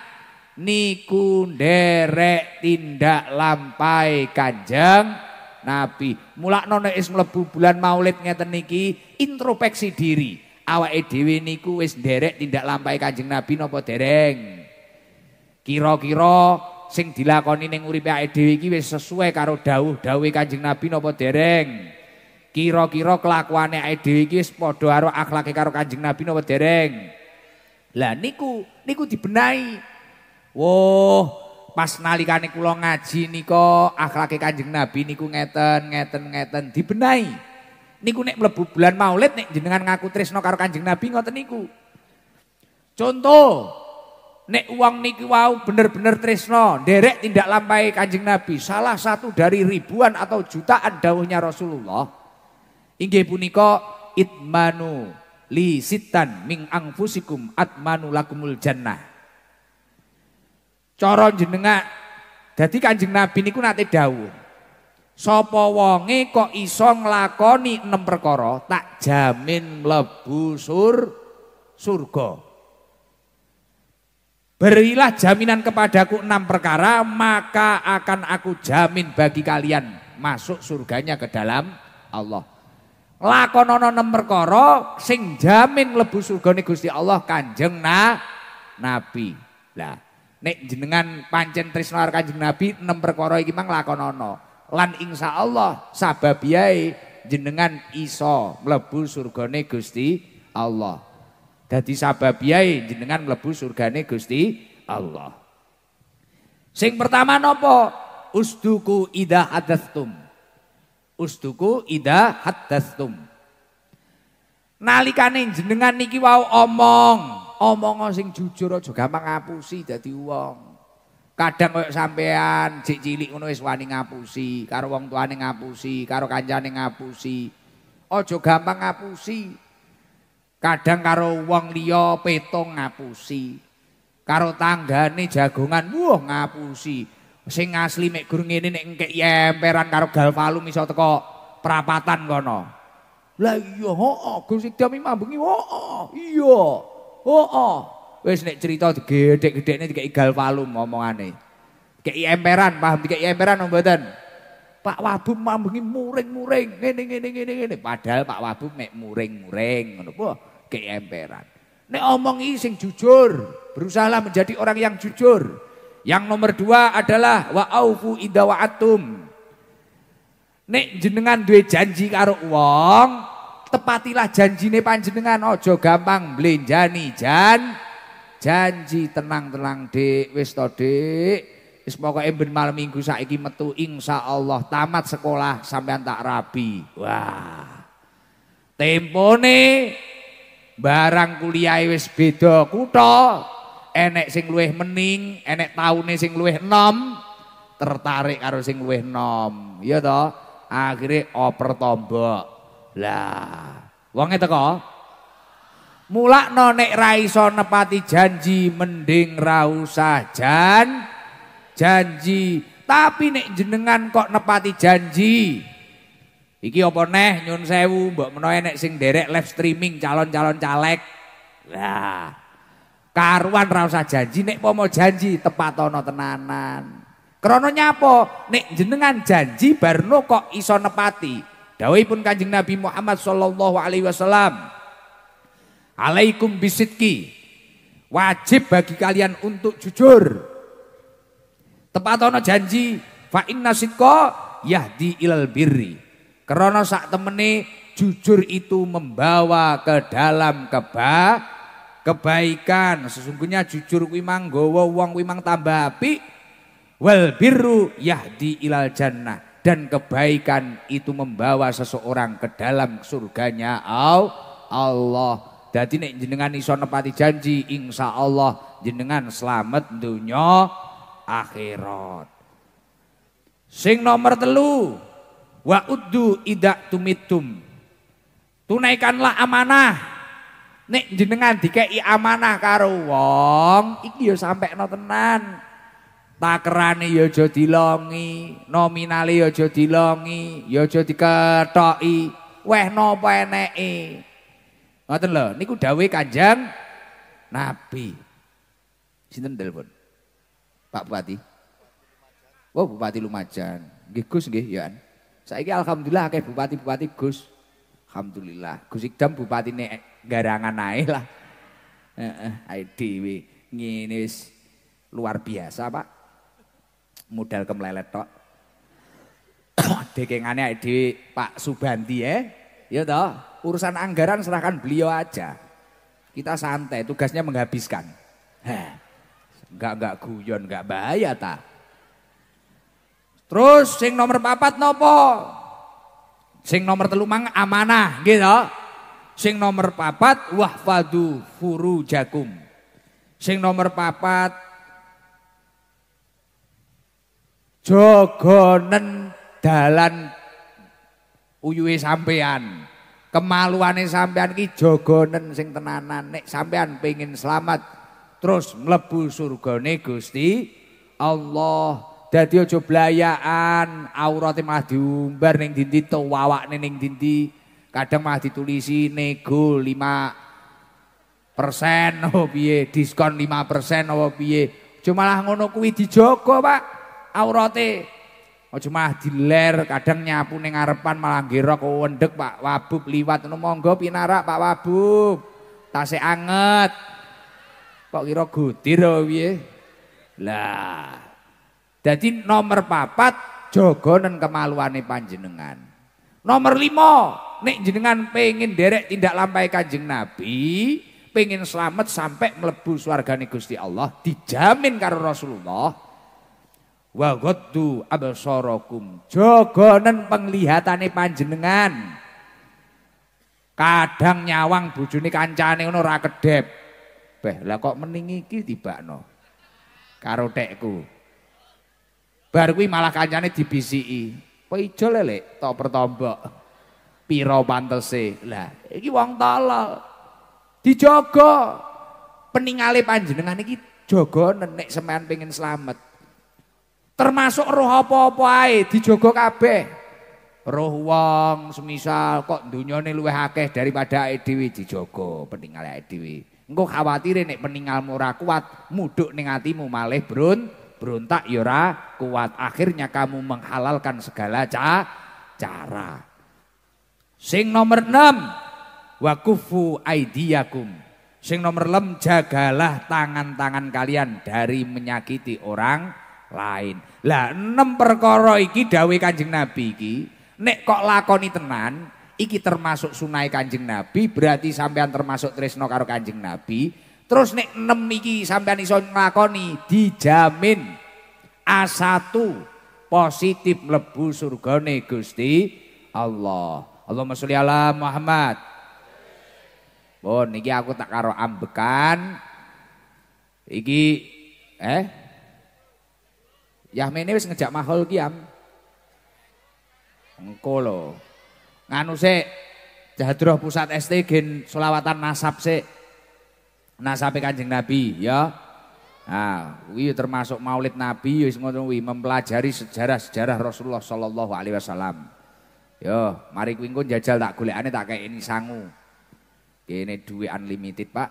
niku derek tindak lampai kanjeng nabi mulak nona is mlebu bulan maulid ngeten niki introspeksi diri awak edw niku wis derek tindak lampai kanjeng nabi nopo dereng kira kiro sing dilakoni neng uripe edw iki wis sesuai karo dawuh dawuh kanjeng nabi nopo dereng Kira-kira kelakuane awake dhewe iki wis padha karo karo Kanjeng Nabi napa dereng? Lah niku niku dibenahi. Woh, pas nalikane kula ngaji nika akhlake Kanjeng Nabi niku ngeten ngeten ngeten dibenahi. Niku nek mlebu bulan Maulid nek jenengan ngaku tresno karo Kanjeng Nabi ngoten niku. Contoh, nek uang niki wau bener-bener tresno, derek tindak lampai Kanjeng Nabi, salah satu dari ribuan atau jutaan dawuhnya Rasulullah. Inggih punika itmanu li sitan ming angfusikum atmanu lakumul jannah. Cara jenengak dadi Kanjeng Nabi niku nate dawuh. Sapa wonge kok iso nglakoni enam perkara tak jamin mlebu sur surga. Berilah jaminan kepadaku enam perkara, maka akan aku jamin bagi kalian masuk surganya ke dalam Allah lakonono nem koro sing jamin surga nih Gusti Allah Kanjeng na, Nabi. Lah nek jenengan pancen tresno Kanjeng Nabi nem koro iki mang lakonono. Lan sabab yai jenengan iso mlebu nih Gusti Allah. jadi Dadi yai jenengan mlebu surgane Gusti Allah. Sing pertama nopo? ustuku idah adastum Ustuku ida hadastum. Nalikane jenengan niki wau omong, omong sing jujur aja gampang ngapusi dadi wong. Kadang koyo sampean cek cilik ngono wis wani ngapusi, karo wong tuane ngapusi, karo kancane ngapusi. Aja gampang ngapusi. Kadang karo wong liya petong ngapusi. Karo tanggane jagongan wah ngapusi. Sing asli mek gur ngene nek engkek yemperan karo Galvalu iso teko perapatan kono. Lah iya heeh, Gus Sikdami mambengi heeh. Iya. Heeh. Wis nek cerita gede gedhekne dikeki Galvalu omongane. kayak emperan, paham dikeki emperan mboten? Pak Wabu mambengi muring-muring, ngene ngene ngene ngene. Padahal Pak Wabu mek muring-muring ngono. kayak emperan Nek omong sing jujur, berusahalah menjadi orang yang jujur. Yang nomor dua adalah wa aufu idawatum. Nek jenengan duwe janji karo wong, tepatilah janjine panjenengan aja gampang blenjani jan janji tenang-tenang de wis to Dik. Wis pokoke ben malam Minggu saiki metu insyaallah tamat sekolah sampean tak rapi. Wah. Tempone barang kuliah wes beda kuto enek sing luweh mening, enek taune sing luweh enom, tertarik karo sing luweh enom. Iya to? Akhire oper tombok. Lah, kok? Mulak Mulakno nek raiso nepati janji mending rausa jan janji. Tapi nek jenengan kok nepati janji, Iki apa neh nyun sewu mbok menawa nek sing derek live streaming calon-calon caleg. Lah, Karuan ra usah janji nek pomo janji tepatono tenanan. Krana nyapa nek jenengan janji barno kok iso nepati. Dawuhipun Kanjeng Nabi Muhammad sallallahu alaihi wasallam. Alaikum bisidki. Wajib bagi kalian untuk jujur. Tepatono janji fa inna sidqa yahdi ilal birri. Krana sak temene jujur itu membawa ke dalam kebaikan kebaikan sesungguhnya jujur kuwi manggawa wong kuwi mang tambah api wal birru yahdi ilal jannah dan kebaikan itu membawa seseorang ke dalam surganya Allah. Jadi nek jenengan iso nepati janji insya Allah jenengan selamat dunia akhirat. Sing nomor telu wa uddu idak tumitum. Tunaikanlah amanah Nek jenengan dikeki amanah karo wong, iki sampai sampekno tenan. Takerane ya aja dilongi, nominale ya aja dilongi, ya aja dikethoki. Weh napa eneke? Ngoten lho, niku dawuhe Kanjeng Nabi. Sinten telepon? Pak Bupati. Oh, Bupati Lumajang. Nggih Gus nggih, ya. Saiki alhamdulillah akeh bupati-bupati Gus. Alhamdulillah. Gus Ikdam nek garangan naik lah. Heeh, ae luar biasa, Pak. Modal kemlelet tok. [coughs] dekengannya ae Pak Subandi eh. Ya toh, urusan anggaran serahkan beliau aja. Kita santai, tugasnya menghabiskan. Heh. Enggak enggak guyon, enggak bahaya ta. Terus sing nomor papat nopo? Sing nomor telu amanah, gitu. Sing nomor papat wahfadu jakum, Sing nomor papat jogonen dalan uyuwe sampean. Kemaluane sampean ki jogonen sing tenanan nek sampean pengin selamat terus mlebu surgane Gusti Allah. Dadi aja blayaan, aurate malah diumbar ning dindi, wawakne ning dindi. Kadang mah ditulisi nego 5 persen oh piye, diskon 5 persen oh piye. Cuma lah ngono kuwi dijogo, Pak. Aurate. cuma mah diler, kadang nyapu ning ngarepan malah gerok wendek, Pak. Wabub liwat ngono monggo pinarak, Pak Wabub. Tasik anget. Kok kira gutir piye? Lah. Jadi nomor papat jogonan dan kemaluannya panjenengan. Nomor lima nek jenengan pengen derek tindak lampai kanjeng Nabi, pengen selamat sampai melebu nih Gusti Allah, dijamin karo Rasulullah. Wa ghaddu absarakum. Jogonen penglihatane panjenengan. Kadang nyawang bujuni kancane ngono ora kedep. Beh, lah kok mending iki tibakno. Karo tekku. Bar kuwi malah kancane dibisiki. Kowe ijo lelek, tok pertombok piro pantese. Lah, iki wong tolol. dijogo, Peningale panjenengan iki jaga nenek sampean pengen selamat, Termasuk roh apa-apa ae dijogo kabeh. Roh wong semisal kok dunyane luwih akeh daripada ae dhewe dijogo peningale ae dhewe. Engko khawatir nek peningalmu ora kuat, muduk ning atimu malih brun berontak yura, ya kuat. Akhirnya kamu menghalalkan segala ca cara. Sing nomor enam, wakufu aidiyakum. Sing nomor lem, jagalah tangan-tangan kalian dari menyakiti orang lain. Lah enam perkara iki dawe Kanjeng Nabi iki nek kok lakoni tenan iki termasuk sunai Kanjeng Nabi berarti sampean termasuk tresno karo Kanjeng Nabi. Terus nek enam iki sampean iso lakoni dijamin A1 positif mlebu surgane Gusti Allah. Allahumma sholli ala Muhammad. Bon, niki aku tak karo ambekan. Iki eh Yahmene wis ngejak mahol ki am. Engko lho. Nganu sik Jahadroh pusat ST gen selawatan nasab sik. Nasabe Kanjeng Nabi ya. Nah, kuwi termasuk Maulid Nabi wis ngono mempelajari sejarah-sejarah Rasulullah sallallahu alaihi wasallam. Yo, ya, mari kuwi jajal tak golekane tak kayak ini sangu. ini duit unlimited, Pak.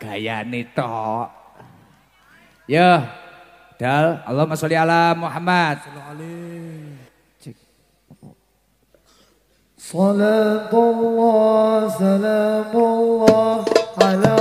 Gayane tok. Yo, ya, dal Allahumma sholli ala Muhammad. Salatullah, salamullah ala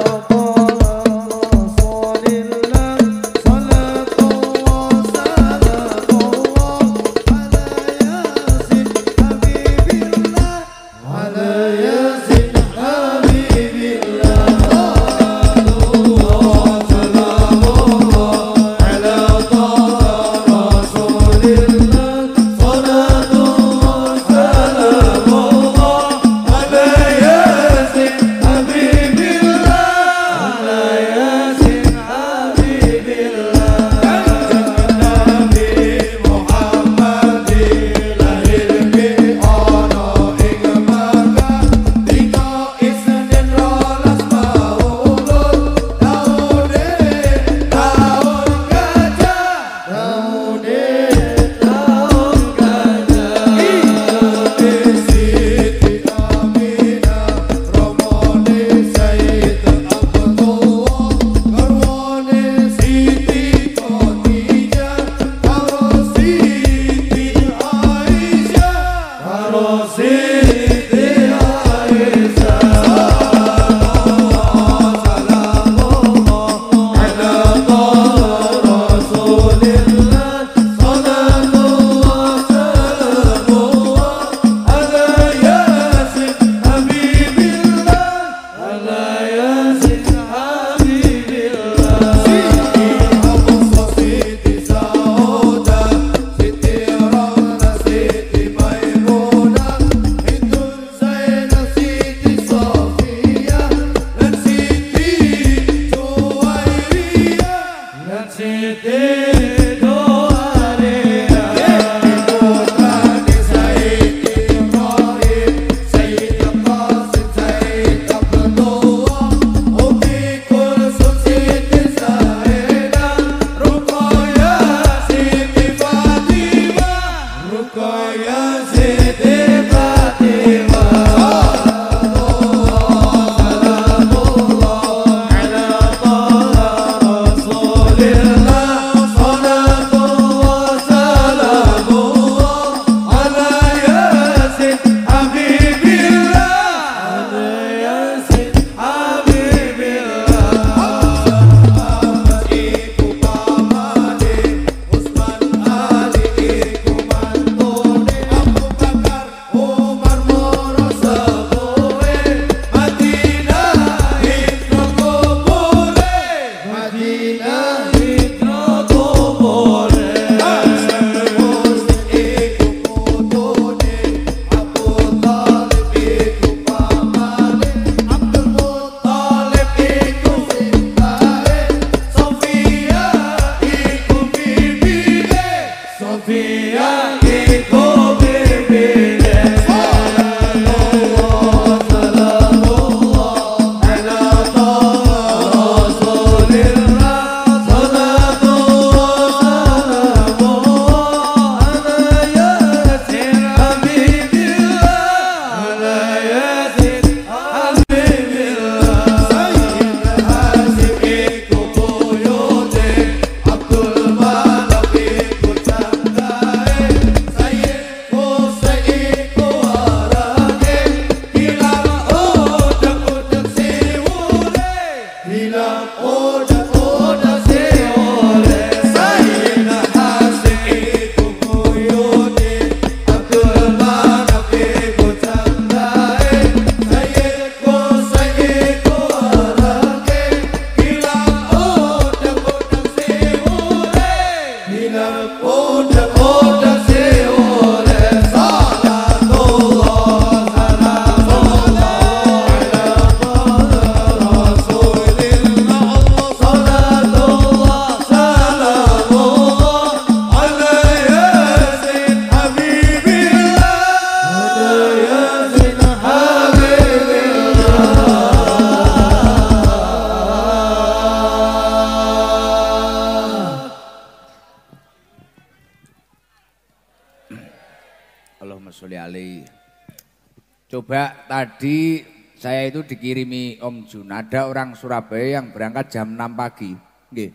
dikirimi Om Jun. Ada orang Surabaya yang berangkat jam 6 pagi. Nggih.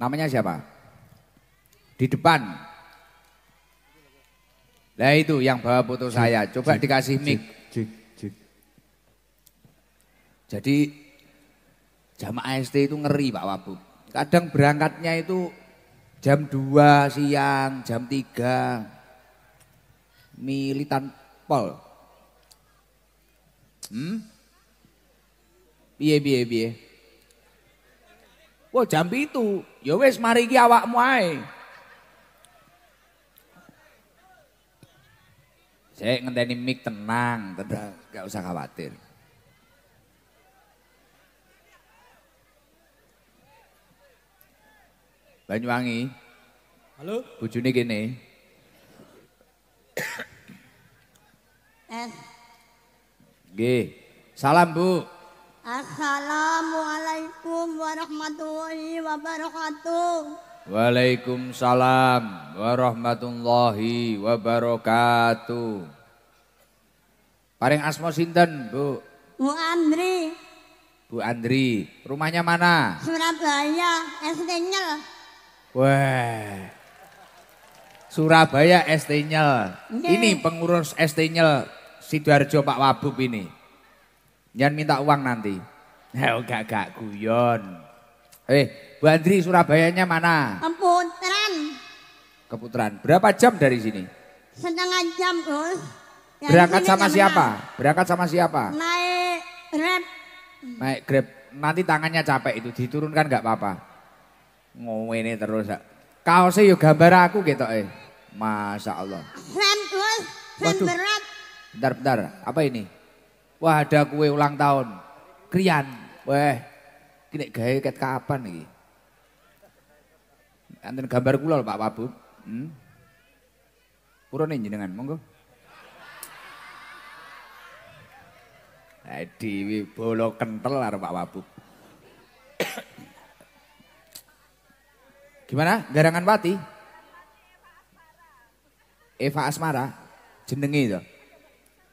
Namanya siapa? Di depan. Nah itu yang bawa foto saya. Coba cik, dikasih mic. Cik, cik, Jadi jamaah ST itu ngeri Pak Wabu. Kadang berangkatnya itu jam 2 siang, jam 3. Militan pol. Hmm? Piye piye piye. Wah jam itu, ya wis mari iki awakmu ae. Saya ngenteni mik tenang, tenang, gak usah khawatir. Banyuwangi. Halo. Bojone kene. Eh. Nggih. Salam, Bu. Assalamualaikum warahmatullahi wabarakatuh. Waalaikumsalam warahmatullahi wabarakatuh. Paring asmo sinten, Bu? Bu Andri. Bu Andri, rumahnya mana? Surabaya, ST Nyel. Wah. Surabaya ST Nyel. Iya. Ini pengurus ST Nyel Sidoarjo Pak Wabub ini. Jangan minta uang nanti. Heo oh, gak gak guyon. Eh, Bu Andri Surabayanya mana? Keputran. Keputran. Berapa jam dari sini? Setengah jam, Gus. Ya, Berangkat sama siapa? Mana? Berangkat sama siapa? Naik Grab. Naik Grab. Nanti tangannya capek itu diturunkan nggak apa-apa. Ngomene terus. Kaosnya yo ya gambar aku gitu eh. Masya Allah. Rem, Gus. Rem berat. Bentar, bentar. Apa ini? Wah ada kue ulang tahun. Krian. Weh. Kini gaya ket kapan nih? Anten gambar kula lho Pak Wabu. Hmm. Purone jenengan monggo. Eh, Dewi bolo kental lah Pak Wabu. Gimana? Garangan Pati? Eva Asmara, jenenge itu.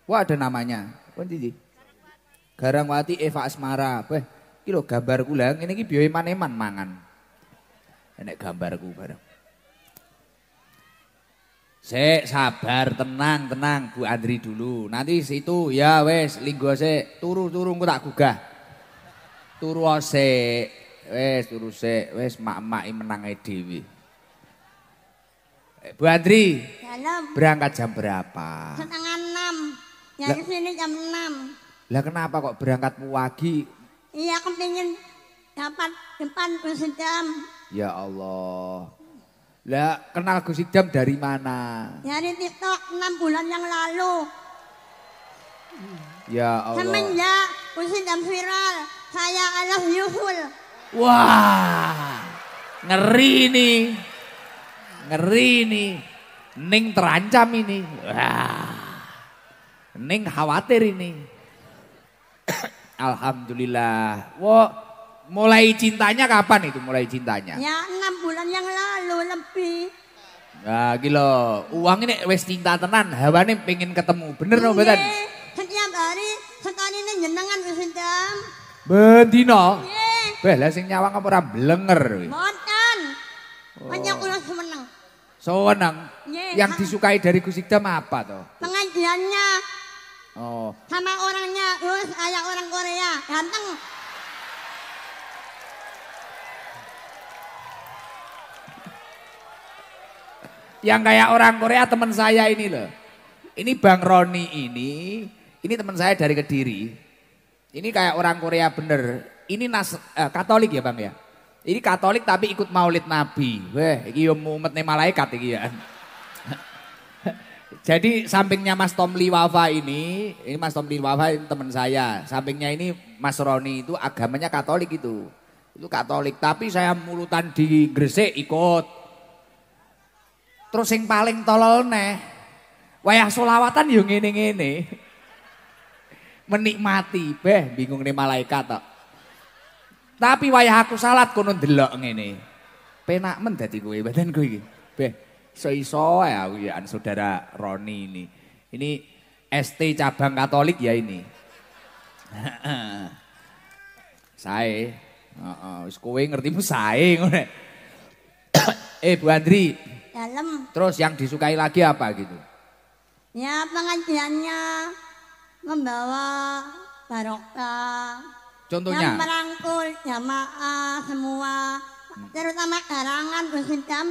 Wah ada namanya. Pundi di Garangwati Eva Asmara. Weh, iki lho gambar kula ngene iki biyoe maneman mangan. Enek gambarku bareng. Saya sabar, tenang, tenang Bu Adri dulu. Nanti situ ya wes linggo sik, turu-turu engko tak gugah. Turu sik. Wes turu sik, wes mak-maki mak menange dhewe. Eh, Bu Adri, Berangkat jam berapa? Setengah enam. Nyari sini jam 6. Lah kenapa kok berangkat pagi? Iya aku pengen dapat depan Gus Idam. Ya Allah. Lah kenal Gus Idam dari mana? Dari TikTok 6 bulan yang lalu. Ya Allah. Semenjak Gus Idam viral, saya alas Yuhul. Wah. Ngeri nih. Ngeri nih. Ning terancam ini. Wah. Neng khawatir ini. Alhamdulillah. Wo, mulai cintanya kapan itu mulai cintanya? Ya enam bulan yang lalu lebih. Nah, gila, uang ini wes cinta tenan, ini pengen ketemu. Bener no, Betan? Iya, setiap hari sekali ini jenengan wis entam. Iya. Weh, lah sing nyawang apa orang blenger Mohon Mboten. Oh. Hanya oh. kula semenang. Sewenang? Iya, yang disukai dari Gusikdam apa toh? Pengajiannya Oh. Sama orangnya, us, ayah orang Korea, ganteng. Yang kayak orang Korea teman saya ini loh. Ini Bang Roni ini, ini teman saya dari Kediri. Ini kayak orang Korea bener. Ini nas, eh, Katolik ya Bang ya? Ini Katolik tapi ikut maulid Nabi. Weh, ini umat malaikat ini ya. Jadi sampingnya Mas Tomli Wafa ini, ini Mas Tomli Wafa ini teman saya. Sampingnya ini Mas Roni itu agamanya Katolik itu. Itu Katolik, tapi saya mulutan di Gresik ikut. Terus yang paling tolol neh, wayah solawatan yang ini- ini, Menikmati, beh bingung nih malaikat tok. Tapi wayah aku salat kono delok ngene. Penak men dadi kowe badan kowe iki. Beh. Seiso ya aku ya saudara Roni ini. Ini ST cabang Katolik ya ini. [laughs] sae. Heeh, wis kowe ngertimu sae ngene. [coughs] eh Bu Andri. Dalem. Terus yang disukai lagi apa gitu? Ya pengajiannya membawa barokah. Contohnya? Yang merangkul jamaah semua, hmm. terutama karangan Gus Hidam.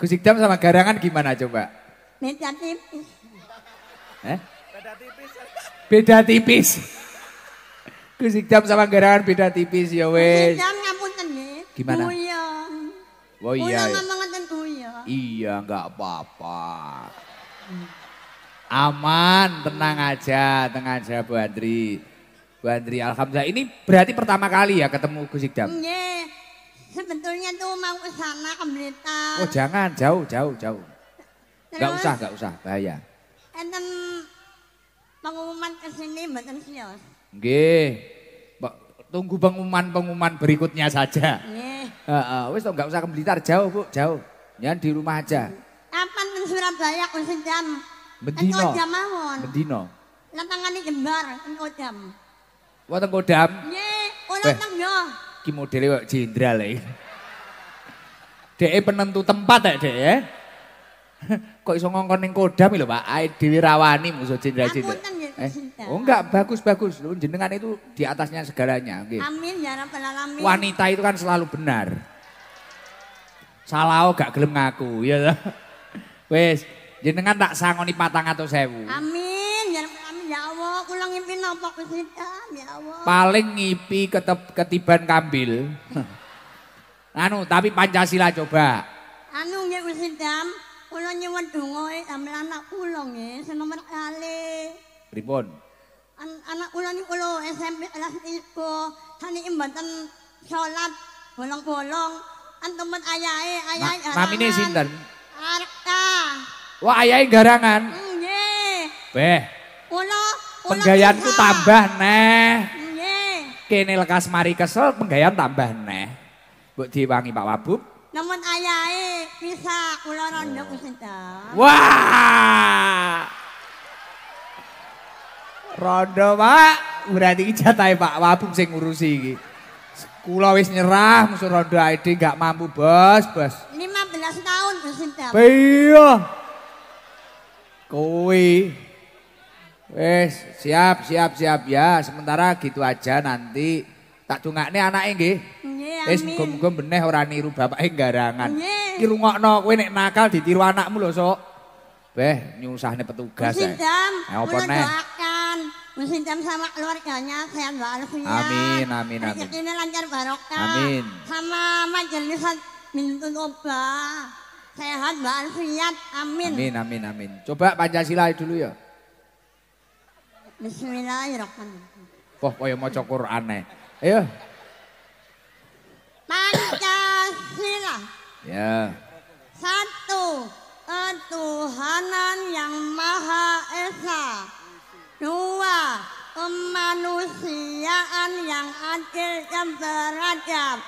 Gus Ikdam sama garangan gimana coba? Beda tipis. Eh? Beda tipis. Beda tipis. Gus Ikdam sama garangan beda tipis ya wes. Gus Ikdam ngapunten nggih. Gimana? Guya. Oh iya. Kula iya. ngomong Iya, enggak apa-apa. Aman, tenang aja, tenang aja Bu Andri. Bu Andri, alhamdulillah. Ini berarti pertama kali ya ketemu Gus Ikdam? Iya, Sebetulnya tuh mau ke sana ke Blitar. Oh jangan, jauh, jauh, jauh. Terus, gak usah, gak usah, bahaya. Enten pengumuman ke sini mboten sios. Oke, Tunggu pengumuman-pengumuman berikutnya saja. Uh, uh, wis tuh gak usah ke Blitar, jauh, Bu, jauh. Ya di rumah aja. Kapan ke Surabaya ku sejam? Bendino. Jam mawon. Bendino. di jembar, ini jam. Wonten Kodam? Nggih, ulang eh. tangga. Ki modele kok jenderal iki. Ya. Deke penentu tempat ya dek ya. Kok iso ngongkon ning Kodam lho Pak, ae dhewe rawani musuh jenderal-jenderal. Ya, eh, oh enggak, bagus-bagus. Lho jenengan itu di atasnya segalanya. Okay. Amin ya rabbal alamin. Wanita itu kan selalu benar. Salah gak gelem ngaku, ya Wes, jenengan tak sangoni patang atau sewu. Amin aku lang ngipi napa kesidam ya Allah. Paling ngipi ketep, ketiban kambil. anu, tapi Pancasila coba. Anu nggih kesidam, kula nyuwun donga e damel anak kula nggih senomor kali. Pripun? An anak kula niku lho SMP kelas 3 saniki mboten salat bolong-bolong antemen ayahe ayahe. Ma mamine sinten? Arka. Wah ayahe garangan. Hmm, nggih. Beh. Kula penggayanku tambah neh. Kene lekas mari kesel penggayan tambah neh. Mbok diwangi Pak Wabub. Namun ayahe bisa kula rondo kusinten. Wah. Rondo Pak, berarti iki jatahe Pak Wabub sing ngurusi iki. Kula wis nyerah musuh rondo ID gak mampu bos, bos. 15 tahun kusinten. Iya. Kowe Wes, siap, siap, siap ya. Sementara gitu aja nanti tak tunggak nih anak Nggih, amin. Wis gom muga beneh orang niru bapake garangan. Iki ngok nok wenek nakal ditiru anakmu loh sok. Beh, nih petugas ae. Ya apa neh? Mesin jam sama keluarganya sehat walafiat. Amin, amin, amin. ini lancar barokah. Amin. Sama majelis minum obat. Sehat walafiat. Amin. Amin, amin, amin. Coba Pancasila dulu ya. Bismillahirrahmanirrahim. Wah, kaya maca Quran Ayo. Iya. Pancasila. Ya. Satu, Tuhanan yang Maha Esa. Dua, kemanusiaan yang adil dan beradab.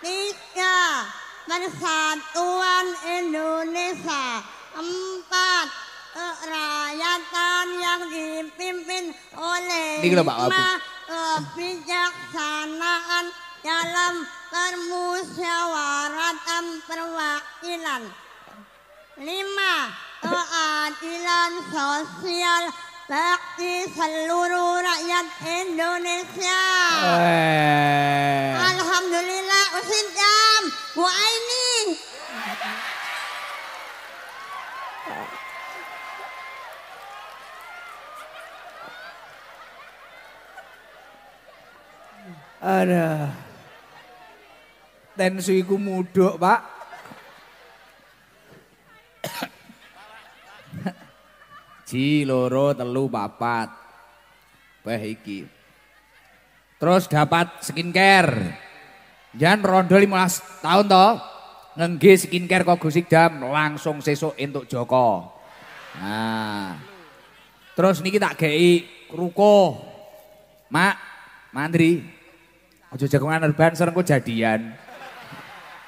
Tiga, persatuan Indonesia. Empat, Rakyatan yang dipimpin oleh kebijaksanaan dalam permusyawaratan perwakilan. Lima, keadilan sosial bagi seluruh rakyat Indonesia. Wey. Eh. Alhamdulillah usin jam Bu Aini. Ada tensiku iku muduk, Pak. [coughs] Ji loro telu papat. Wah Terus dapat skincare. Jan rondo 15 tahun toh Ngenggi skincare kok Gusik Dam langsung sesuk untuk Joko. Nah. Terus niki kita gei ruko. Mak, mandri. Ojo jagongan urban kok jadian.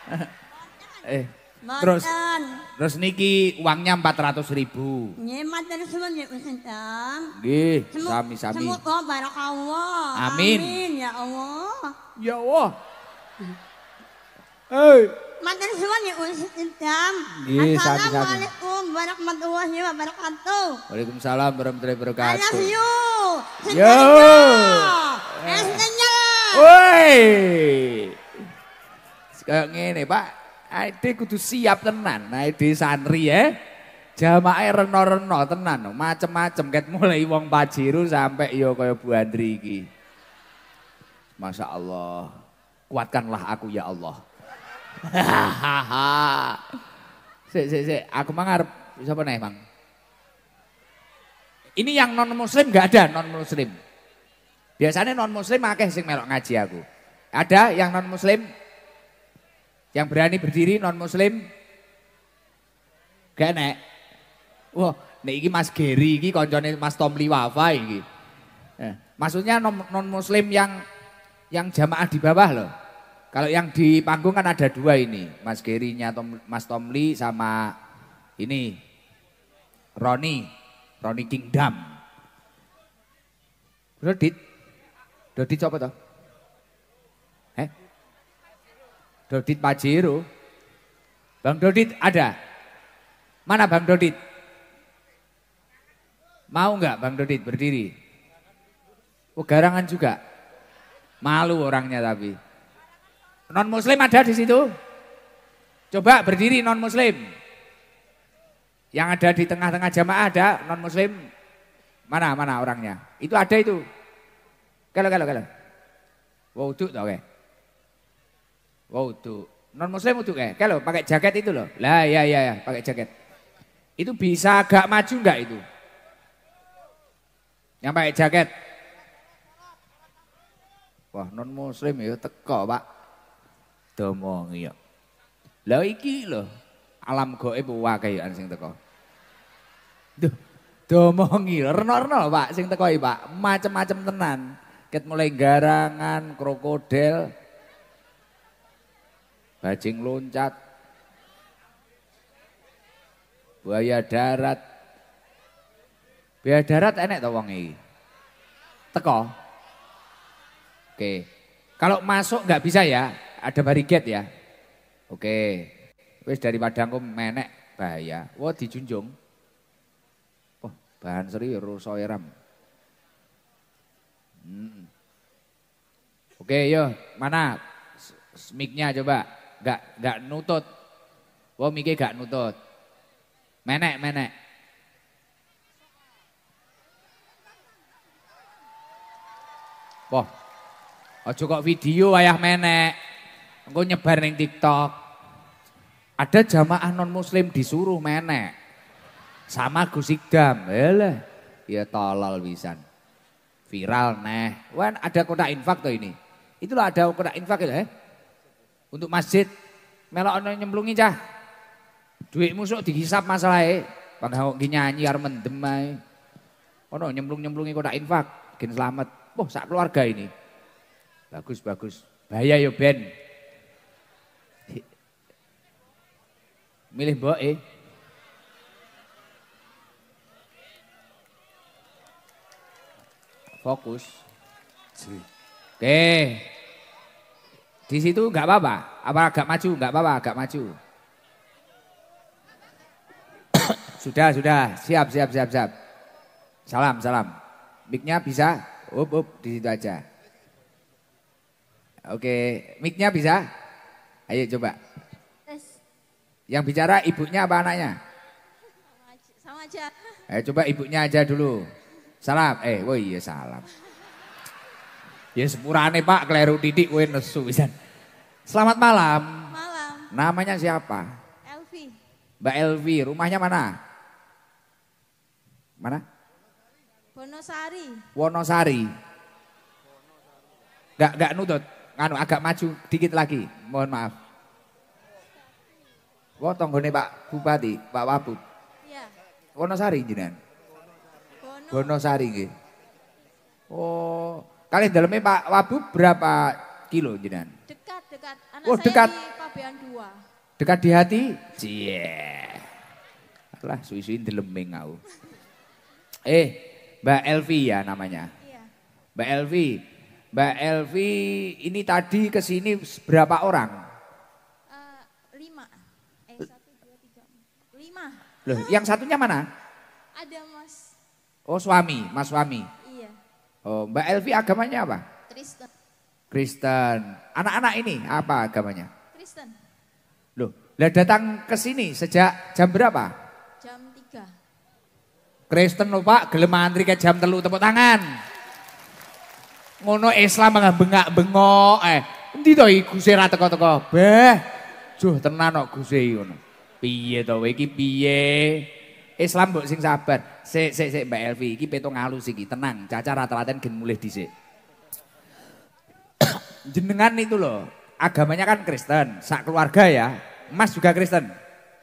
[laughs] eh. Terus terus niki uangnya empat ratus ribu. Nyemat mantan semua nggih sedang. Gih, sami-sami. Semoga barakallah. Amin. Amin ya Allah. Ya Allah. [laughs] Hei. Mantan semua nih sedang. Nggih, Assalamualaikum warahmatullahi wabarakatuh. Waalaikumsalam warahmatullahi wabarakatuh. I love you. Yo. ya ngene, Pak. Aide kudu siap tenan. Aide santri ya. jamaah rena-rena tenan, macem-macem ket mulai wong pajiru sampai yo kaya Bu Andri iki. Masya Allah, kuatkanlah aku ya Allah. [laughs] sik, sik, sik, aku mangarep siapa nih bang? Ini yang non muslim gak ada non muslim. Biasanya non muslim akeh sing melok ngaji aku. Ada yang non muslim yang berani berdiri non muslim? Gak nek. Wah, nek iki Mas Geri iki koncone Mas Tomli Wafa iki. Eh, maksudnya non, non muslim yang yang jamaah di bawah loh. Kalau yang di panggung kan ada dua ini, Mas Gerinya Tom, Mas Tomli sama ini Roni, Roni Kingdom. Dodit, Dodit coba toh? Dodit Pajero. Bang Dodit ada? Mana Bang Dodit? Mau nggak Bang Dodit berdiri? Oh garangan juga. Malu orangnya tapi. Non muslim ada di situ? Coba berdiri non muslim. Yang ada di tengah-tengah jamaah ada non muslim. Mana mana orangnya? Itu ada itu. Kalau kalau kalau. itu oke. Okay tuh Non muslim itu kayak, kalau pakai jaket itu loh. Lah ya ya ya pakai jaket. Itu bisa agak maju nggak itu? Yang pakai jaket. Wah non muslim ya teko pak. Domong iya. Lah iki loh alam goib wakayuan sing teko. Duh, domongi renor renor Pak sing teko Pak, macem-macem tenan. Ket mulai garangan, krokodil, bajing loncat, buaya darat. Buaya darat enak tau wong ini, Teko. Oke. Kalau masuk nggak bisa ya, ada barikade ya. Oke. wes dari padangku menek bahaya. Wah dijunjung. Oh, bahan seri ya, rusoiram, Hmm. Oke, yo, mana smiknya coba? gak gak nutut. Wong iki gak nutut. Menek menek. Wah. Aja kok video ayah menek. Engko nyebar ning TikTok. Ada jamaah non muslim disuruh menek. Sama Gus Igdam. Eleh. ya tolol wisan, Viral neh. Wan ada kotak infak tuh ini. Itulah ada kotak infak itu ya. Eh? untuk masjid melok ono nyemplungi cah. Duitmu sok dihisap masalahnya, Kon hawok nyanyi arep mendemai, Ono nyemplung-nyemplungi kau tak infak, gen selamat. boh sak keluarga ini. Bagus bagus. Bahaya yo ya, ben. Milih boh Eh. Fokus. Oke. Okay. Di situ nggak apa-apa, apa agak maju, nggak apa-apa, agak maju. [coughs] sudah, sudah, siap, siap, siap, siap. Salam, salam. Miknya bisa, up, up, di situ aja. Oke, miknya bisa? Ayo coba. Yang bicara ibunya apa anaknya? Sama aja. Ayo eh, coba ibunya aja dulu. Salam. Eh, woi ya salam. Ya sepurane Pak keliru titik gue nesu Selamat malam. Malam. Namanya siapa? Elvi. Mbak Elvi, rumahnya mana? Mana? Wonosari. Wonosari. Gak gak nutut. Nganu, agak maju dikit lagi. Mohon maaf. Wotong gue Pak Bupati, Pak Wabub. Iya. Wonosari jenengan. Wonosari gitu. Oh, Kali dalamnya Pak Wabu berapa kilo jenengan? Dekat, dekat. Anak oh, saya dekat. di Pabean 2. Dekat di hati? Cie. Yeah. Lah suwi-suwi ndelemeng aku. Eh, Mbak Elvi ya namanya. Iya. Mbak Elvi. Mbak Elvi ini tadi ke sini berapa orang? Uh, lima. Eh, satu, dua, tiga. Lima. Loh, yang satunya mana? Ada mas. Oh suami, mas suami. Oh, Mbak Elvi agamanya apa? Kristen. Kristen. Anak-anak ini apa agamanya? Kristen. Loh, lah datang ke sini sejak jam berapa? Jam 3. Kristen lho Pak, gelem antri ke jam telu tepuk tangan. Ngono Islam bengak bengok eh. Endi to iku sing ra teko-teko? Beh. Juh tenan kok Gusti ngono. Piye to iki piye? Islam mbok sing sabar. Sik sik sik Mbak Elvi iki petung alus iki, tenang. Caca rata-raten gen mulih dhisik. [coughs] Jenengan itu loh, agamanya kan Kristen, sak keluarga ya. Mas juga Kristen.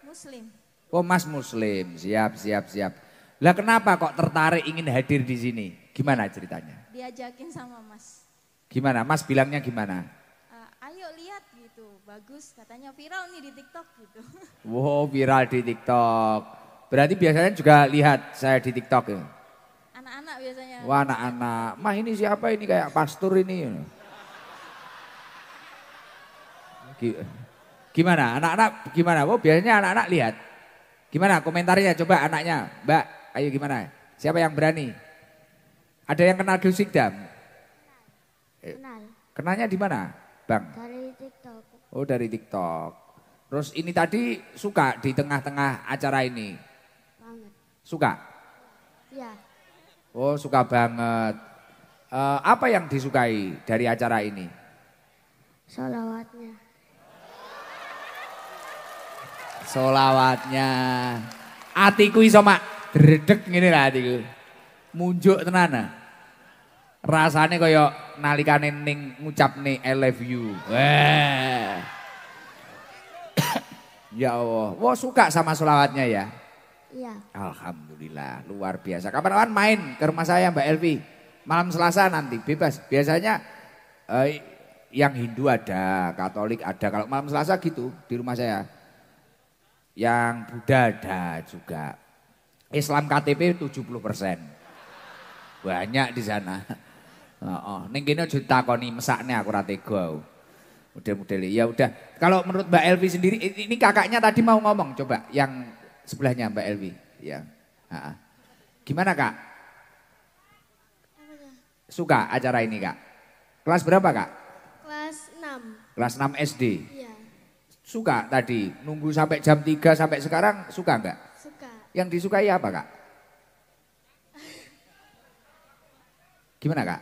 Muslim. Oh, Mas Muslim. Siap, siap, siap. Lah kenapa kok tertarik ingin hadir di sini? Gimana ceritanya? Diajakin sama Mas. Gimana? Mas bilangnya gimana? Uh, ayo lihat gitu, bagus katanya viral nih di TikTok gitu. [laughs] Wow, viral di TikTok. Berarti biasanya juga lihat saya di TikTok ya. Anak-anak biasanya. Wah anak-anak. Mah ini siapa ini kayak pastur ini. Ya. Gimana anak-anak gimana? Oh biasanya anak-anak lihat. Gimana komentarnya coba anaknya. Mbak ayo gimana? Siapa yang berani? Ada yang kenal Gil Sikdam? Kenal. Kenalnya di mana Bang? Dari TikTok. Oh dari TikTok. Terus ini tadi suka di tengah-tengah acara ini. Suka? Iya. Oh, suka banget. Uh, apa yang disukai dari acara ini? Solawatnya. Solawatnya. Atiku iso mak dredeg ngene lah atiku. Munjuk tenan ah. Rasane kaya nalikane ning ngucapne I love you. Wah. [coughs] ya Allah. Wah suka sama solawatnya ya. Iya. Alhamdulillah, luar biasa. Kapan-kapan main ke rumah saya Mbak Elvi. Malam Selasa nanti, bebas. Biasanya eh, yang Hindu ada, Katolik ada. Kalau malam Selasa gitu di rumah saya. Yang Buddha ada juga. Islam KTP 70%. Banyak di sana. Oh, oh. Ning kene aja ditakoni mesakne aku ra tega. Model-model ya udah. Kalau menurut Mbak Elvi sendiri ini kakaknya tadi mau ngomong coba yang sebelahnya Mbak Elvi. Ya. Gimana kak? Suka acara ini kak? Kelas berapa kak? Kelas 6. Kelas 6 SD? Iya. Suka tadi, nunggu sampai jam 3 sampai sekarang suka enggak? Suka. Yang disukai apa kak? Gimana kak?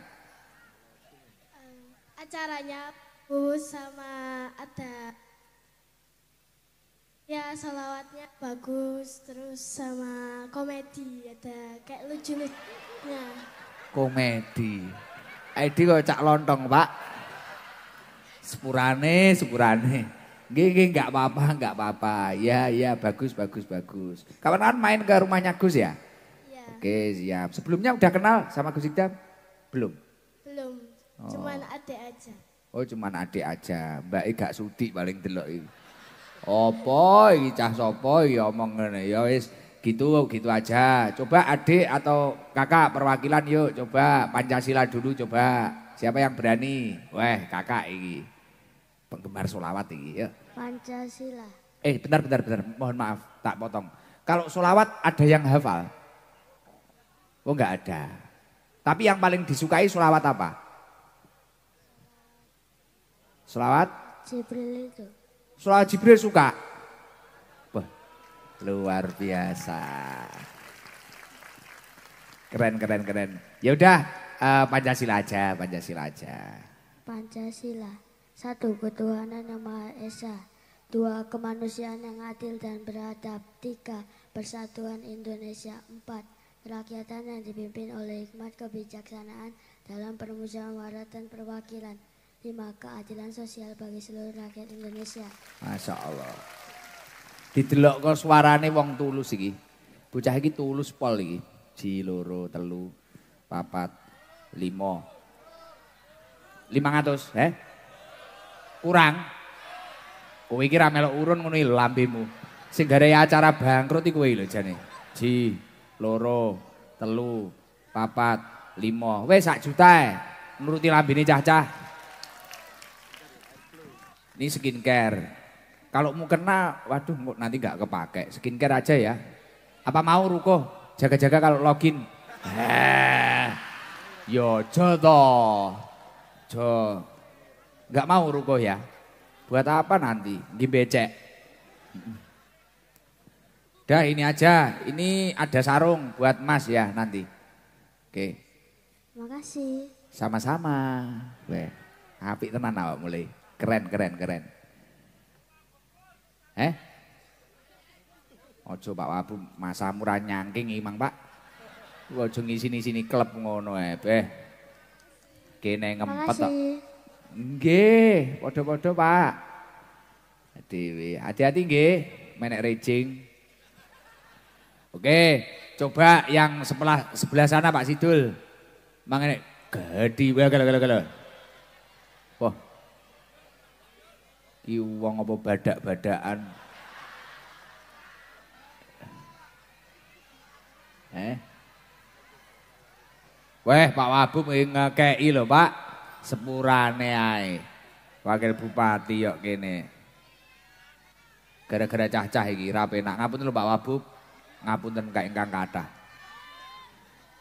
acaranya Bu sama ada Ya salawatnya bagus, terus sama komedi ada kayak lucu-lucunya. Komedi. Edi eh, kok cak lontong pak. Sepurane, sepurane. Gini nggak apa-apa, nggak apa-apa. Ya, ya bagus, bagus, bagus. Kawan-kawan main ke rumahnya Gus ya? Iya. Oke siap. Sebelumnya udah kenal sama Gus Ikdam? Belum? Belum, oh. cuman oh. adik aja. Oh cuman adik aja. Mbak I e gak sudi paling delok ini. Apa iki cah sapa ya omong ngene ya wis gitu gitu aja. Coba adik atau kakak perwakilan yuk coba Pancasila dulu coba. Siapa yang berani? Weh, kakak iki. Penggemar solawat iki ya. Pancasila. Eh, benar-benar, bentar. Mohon maaf, tak potong. Kalau solawat ada yang hafal? Oh, enggak ada. Tapi yang paling disukai solawat apa? Solawat? Jibril itu. Soal Jibril suka. Wah, luar biasa. Keren, keren, keren. Ya udah, uh, Pancasila aja, Pancasila aja. Pancasila, satu ketuhanan yang Maha Esa, dua kemanusiaan yang adil dan beradab, tiga persatuan Indonesia, empat rakyatan yang dipimpin oleh hikmat kebijaksanaan dalam permusyawaratan perwakilan lima keadilan sosial bagi seluruh rakyat Indonesia. Masya Allah. Didelok kok suarane wong tulus iki. Bocah iki tulus pol iki. Ji loro, telu, papat, limo. Lima ratus, eh? Kurang. Kowe iki ra melok urun ngono lho lambemu. Sing gare acara bangkrut iki kowe lho jane. Ji loro, telu, papat, limo. Wes sak juta eh. Nuruti lambene cah-cah. Ini skincare. Kalau mau kena, waduh nanti nggak kepake. Skincare aja ya. Apa mau Ruko? Jaga-jaga kalau login. Heh. yo ya, jodoh. Jo. Nggak mau Ruko ya. Buat apa nanti? Di becek. Dah ini aja. Ini ada sarung buat Mas ya nanti. Oke. Makasih. Sama-sama. Weh, Api tenan awak mulai. Keren, keren, keren. Eh? Ojo Pak Wabu, masa murah nyangking imang Pak. Ojo ngisi sini klub ngono eh. Kene ngempet tok. Nggih, padha-padha Pak. Dewi, hati-hati nggih, menek rejing. Oke, coba yang sebelah sebelah sana Pak Sidul. Mangene gede wae kalau kalau iki wong apa badak-badakan Eh Weh Pak Wabu ngekeki lho Pak sepurane ae Wakil Bupati yok kene Gara-gara cah-cah iki rapi penak, ngapunten lho Pak Wabub, ngapunten kae ingkang kathah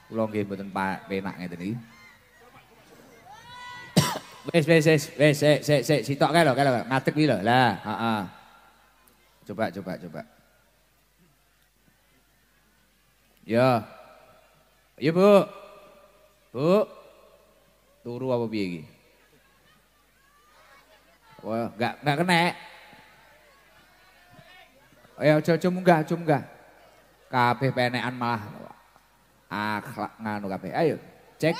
Kula nggih mboten penak ngeten iki Wes wes wes wes sik sik sik sitok kae lho kae lho ngadeg iki lho. Lah, heeh. Coba coba coba. Ya. Ya, Bu. Bu. Turu apa piye iki? Wah, enggak enggak kena. Eh? Oh, Ayo ya, aja aja munggah, aja munggah. Kabeh penekan malah akhlak nganu kabeh. Ayo, cek.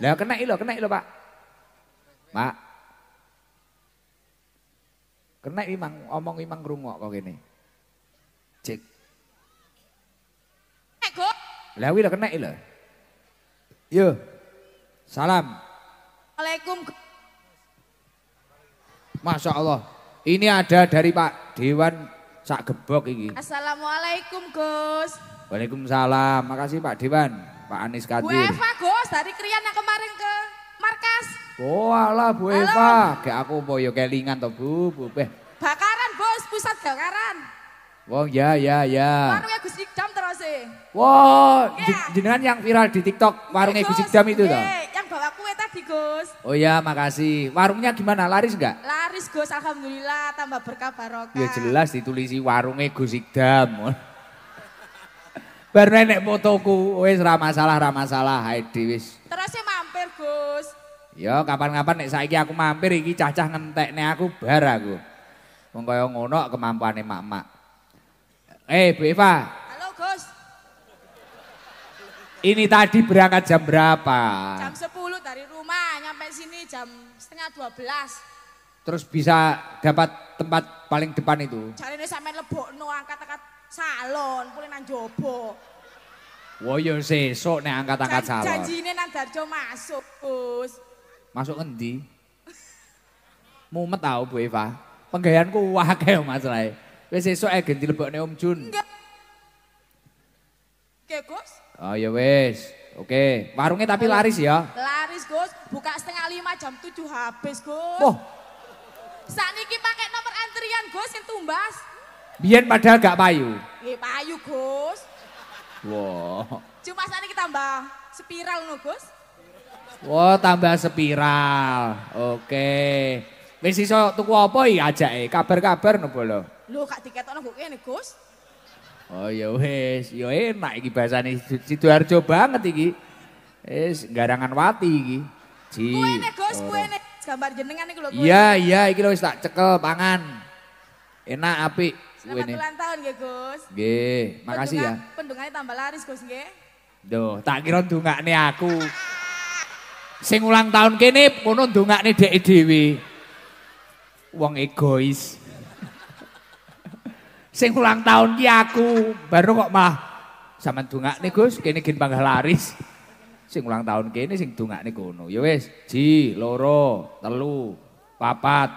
Lah kena iki lho, kena iki lho, Pak. Mak. Kena imang omong imang ngrungok kok Cik, Cek. Lewi Lah kena ilah. Yo. Salam. Assalamualaikum. Masya Allah. Ini ada dari Pak Dewan Sak Gebok ini. Assalamualaikum Gus. Waalaikumsalam. Makasih Pak Dewan. Pak Anies Kadir. Bu Eva Gus, dari yang kemarin ke Wah oh, Walah Bu Eva, kayak aku mau ya kelingan toh Bu, Bu Beh. Bakaran Bos, pusat bakaran. Wong oh, ya ya ya. Warungnya Gus Ikdam terus sih. Wow, yeah. jenengan yang viral di TikTok warungnya iya, Gus Ikdam itu toh? Iya, yang bawa kue tadi Gus. Oh ya, makasih. Warungnya gimana? Laris enggak? Laris Gus, alhamdulillah tambah berkah barokah. Ya jelas ditulisi warungnya Gus Ikdam. [laughs] Baru nenek fotoku, wes ramah salah ramah salah, Heidi wis. Terusnya e mampir Gus. Yo, ya, kapan-kapan nek saiki aku mampir iki cacah ngentekne aku bar aku. Wong kaya ngono kemampuane mak-mak. Eh, Bu Eva. Halo, Gus. Ini tadi berangkat jam berapa? Jam 10 dari rumah, nyampe sini jam setengah 12. Terus bisa dapat tempat paling depan itu? Jalene sampe no angkat-angkat salon, pulih nang jobo. Woyo sesok nih angkat-angkat salon. ini nang Darjo masuk, Gus. Masuk ngendi? Mumet tau Bu Eva. Penggayaanku wah Mas Rai. Wis esuk ganti gen dilebokne Om Jun. Enggak. Oke, Gus. Oh ya wis. Oke, warungnya tapi laris ya? Laris, Gus. Buka setengah lima jam tujuh habis, Gus. Oh. Saat niki pakai nomor antrian, Gus, yang tumbas. Biar padahal gak payu. Iya, payu, Gus. Wow. Cuma saat ini kita tambah spiral, no, Gus. Wah, oh, wow, tambah spiral. Oke. Okay. Wis iso tuku apa iki iya, ajake? Kabar-kabar nopo lho? Lho, kak diketokno kok kene, Gus. Oh ya wis, ya enak iki bahasane Sidoarjo banget iki. Wis garangan wati iki. Ji. Kuene, Gus, oh. kuene gambar jenengan iki lho. Iya, iya, iki lho wis tak cekel pangan. Enak apik. Selamat ulang tahun nggih, Gus. Nggih, makasih ya. Pendungan, ya. Pendungane tambah laris, Gus, nggih. Duh, tak kira ndungakne aku. sing ulang tahun kene ngono ndongakne dek dhewe. Wong egois. [laughs] sing ulang tahun ki aku, baru kok mah sampean ndongakne Gus, kene gen panggah laris. Sing ulang tahun kene sing ndongakne kono. Ya wis, ji, loro, telu, papat.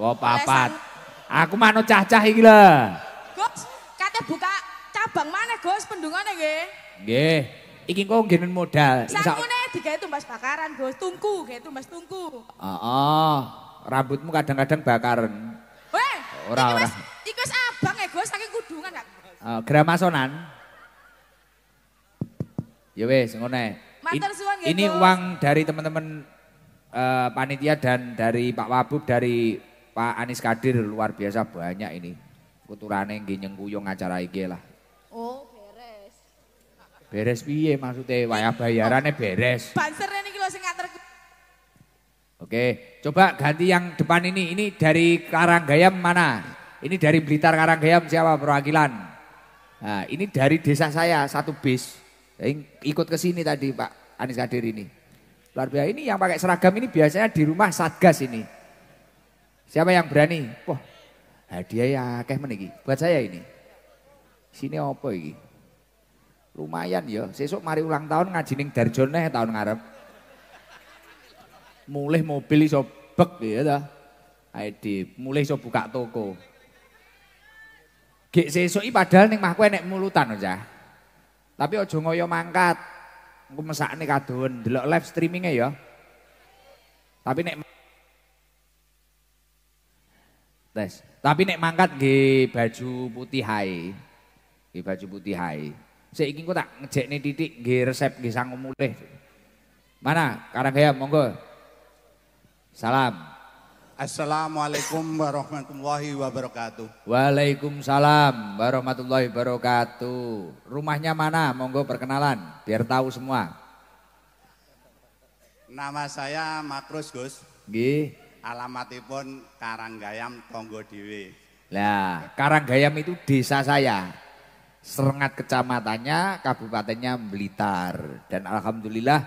Wo papat. Aku manut cah-cah iki lho. Gus, kate buka cabang mana Gus pendungane nggih? Nggih. iki kok nggenun modal. Sakune digawe tumbas bakaran, Gus. Tungku, gawe tumbas tungku. Heeh. Oh, oh. Rambutmu kadang-kadang bakaran. Weh, ora ora. Iku wis abang ya, Gus, saking kudungan gak? Oh, eh, gramasonan. Ya wis, ngene. Matur ya, Ini uang dari teman-teman uh, panitia dan dari Pak Wabub dari Pak Anies Kadir luar biasa banyak ini. Kuturane nggih nyengkuyung acara iki lah. Oh, Beres piye maksudnya wayah bayarannya beres. Banser ini kalau sing nganter. Oke, coba ganti yang depan ini. Ini dari Karanggayam mana? Ini dari Blitar Karanggayam siapa perwakilan? Nah, ini dari desa saya satu bis. Ikut ke sini tadi Pak Anies Kadir ini. Luar biasa. Ini yang pakai seragam ini biasanya di rumah satgas ini. Siapa yang berani? Wah, hadiah ya kayak meniki. Buat saya ini. Sini apa ini? Lumayan ya, sesuk mari ulang tahun ngaji ning Darjoneh tahun ngarep. Mulih mobil iso bek ya ta. Aidi, mulih iso buka toko. Gek sesuk i padahal ning mahku enek mulutan aja. Tapi ojo ngoyo mangkat. Engko mesakne kadon delok live streamingnya ya. Tapi nek Tes. Tapi nek mangkat nggih baju putih hai Nggih baju putih hai Seiki ku tak nih titik nge resep nge sangu mulih. Mana? Karangaya monggo. Salam. Assalamualaikum warahmatullahi wabarakatuh. Waalaikumsalam warahmatullahi wabarakatuh. Rumahnya mana? Monggo perkenalan biar tahu semua. Nama saya Makrus Gus. alamat Alamatipun Karanggayam Tonggo Dewi. Lah, Karanggayam itu desa saya serengat kecamatannya, kabupatennya Blitar. Dan alhamdulillah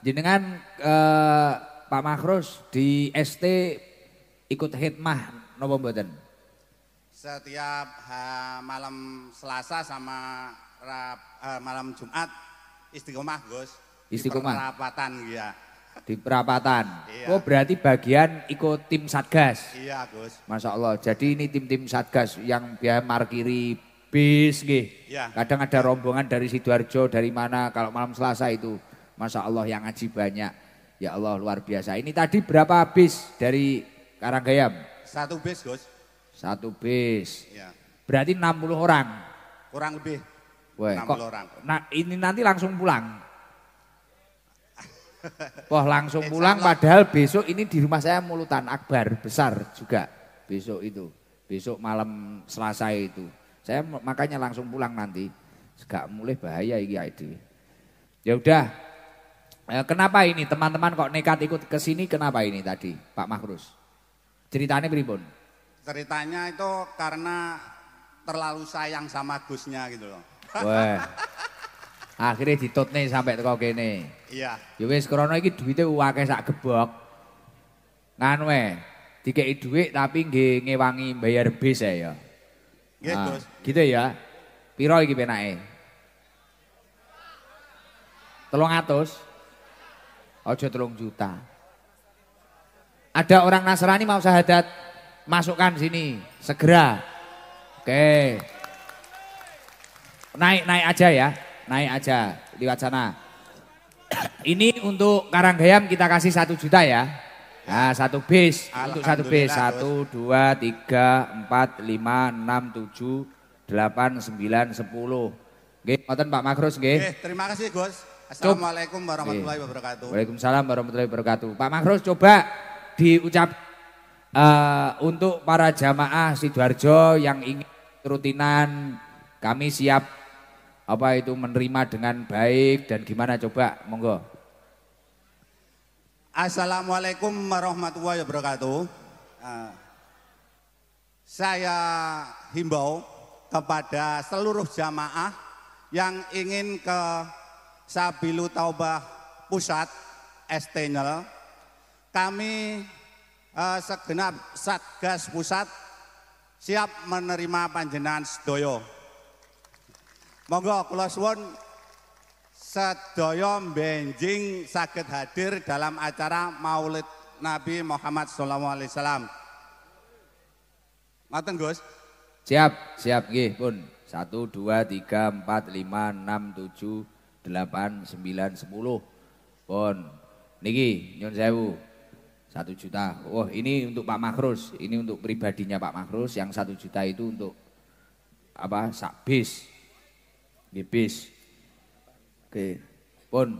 jenengan eh, Pak Makrus di ST ikut hikmah, nopo mboten? Setiap ha, eh, malam Selasa sama rap, ha, eh, malam Jumat istiqomah, Gus. Istiqomah. Di perapatan ya. Di perapatan. Iya. Oh, berarti bagian ikut tim Satgas. Iya, Gus. Masya Allah. Jadi ini tim-tim Satgas yang biar markiri bis nggih. Ya. Kadang ada rombongan dari Sidoarjo, dari mana kalau malam Selasa itu. Masya Allah yang ngaji banyak. Ya Allah luar biasa. Ini tadi berapa bis dari Karanggayam? Satu bis, Gus. Satu bis. Ya. Berarti 60 orang. Kurang lebih. Woy, 60 kok, orang. Nah, ini nanti langsung pulang. [laughs] Wah langsung pulang padahal besok ini di rumah saya mulutan akbar besar juga besok itu. Besok malam Selasa itu. Saya makanya langsung pulang nanti. Gak mulai bahaya ini ID. Ya udah. Eh, kenapa ini teman-teman kok nekat ikut ke sini? Kenapa ini tadi Pak Makrus? Ceritanya beribun Ceritanya itu karena terlalu sayang sama Gusnya gitu loh. Wah. Akhirnya nih sampai teko kene. Iya. Ya wis krana iki duwite akeh sak gebok. nganwe tiga duit tapi nggih ngewangi bayar bis ya. ya? Nggih, nah. Gus. Gitu ya. Piro iki penake? atus ojo tolong juta. Ada orang Nasrani mau syahadat, masukkan sini segera. Oke. Naik naik aja ya. Naik aja lewat sana. Ini untuk Karanggayam kita kasih satu juta ya. Nah, satu base, untuk satu base, satu dua tiga empat lima enam tujuh 8, 9, 10. Oke, ngoten Pak Makrus oke. terima kasih Gus. Assalamualaikum warahmatullahi wabarakatuh. Waalaikumsalam warahmatullahi wabarakatuh. Pak Makrus coba diucap uh, untuk para jamaah Sidoarjo yang ingin rutinan kami siap apa itu menerima dengan baik dan gimana coba monggo. Assalamualaikum warahmatullahi wabarakatuh. Eh, saya himbau kepada seluruh jamaah yang ingin ke Sabilu Taubah Pusat Estenel. Kami eh, segenap Satgas Pusat siap menerima panjenengan sedoyo. Monggo kula suwun sedoyo benjing sakit hadir dalam acara Maulid Nabi Muhammad SAW. Ngoten Gus. Siap, siap nggih pun. satu dua tiga empat lima enam tujuh delapan sembilan sepuluh Pun. Niki nyun sewu. 1 juta. Wah, oh, ini untuk Pak Makrus, ini untuk pribadinya Pak Makrus yang satu juta itu untuk apa? Sak bis. Nggih bis. Oke. Pun.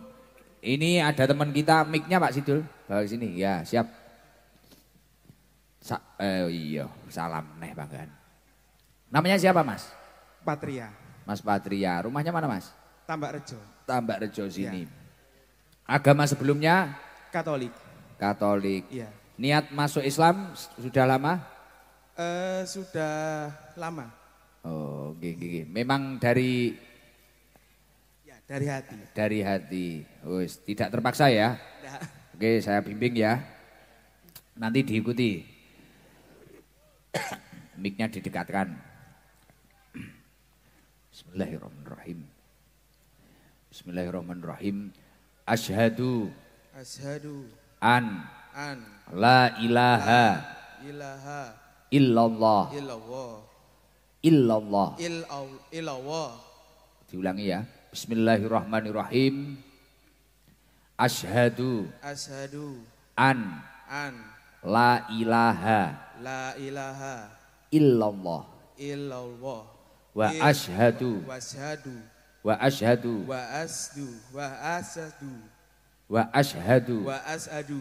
Ini ada teman kita mic-nya Pak Sidul. Bawa sini. Ya, siap. Sa eh, iya, salam neh Banggan. Namanya siapa mas? Patria. Mas Patria, rumahnya mana mas? Tambak Rejo. Tambak Rejo sini. Ya. Agama sebelumnya? Katolik. Katolik. Iya. Niat masuk Islam sudah lama? uh, sudah lama. Oh, okay, okay. Memang dari ya, dari hati. Dari hati. Wis, tidak terpaksa ya? Tidak. Oke, saya bimbing ya. Nanti diikuti. [coughs] Miknya didekatkan. Bismillahirrahmanirrahim. Bismillahirrahmanirrahim. Ashadu. Ashadu. An. An. La ilaha. Ilaha. Illallah. Illallah. Illallah. Illallah. Diulangi ya. Bismillahirrahmanirrahim. Ashadu. Ashadu. An. An. La ilaha. La ilaha. Illallah. Illallah wa iya. ashadu wa ashadu wa ashadu wa asdu wa asadu wa ashadu wa ashadu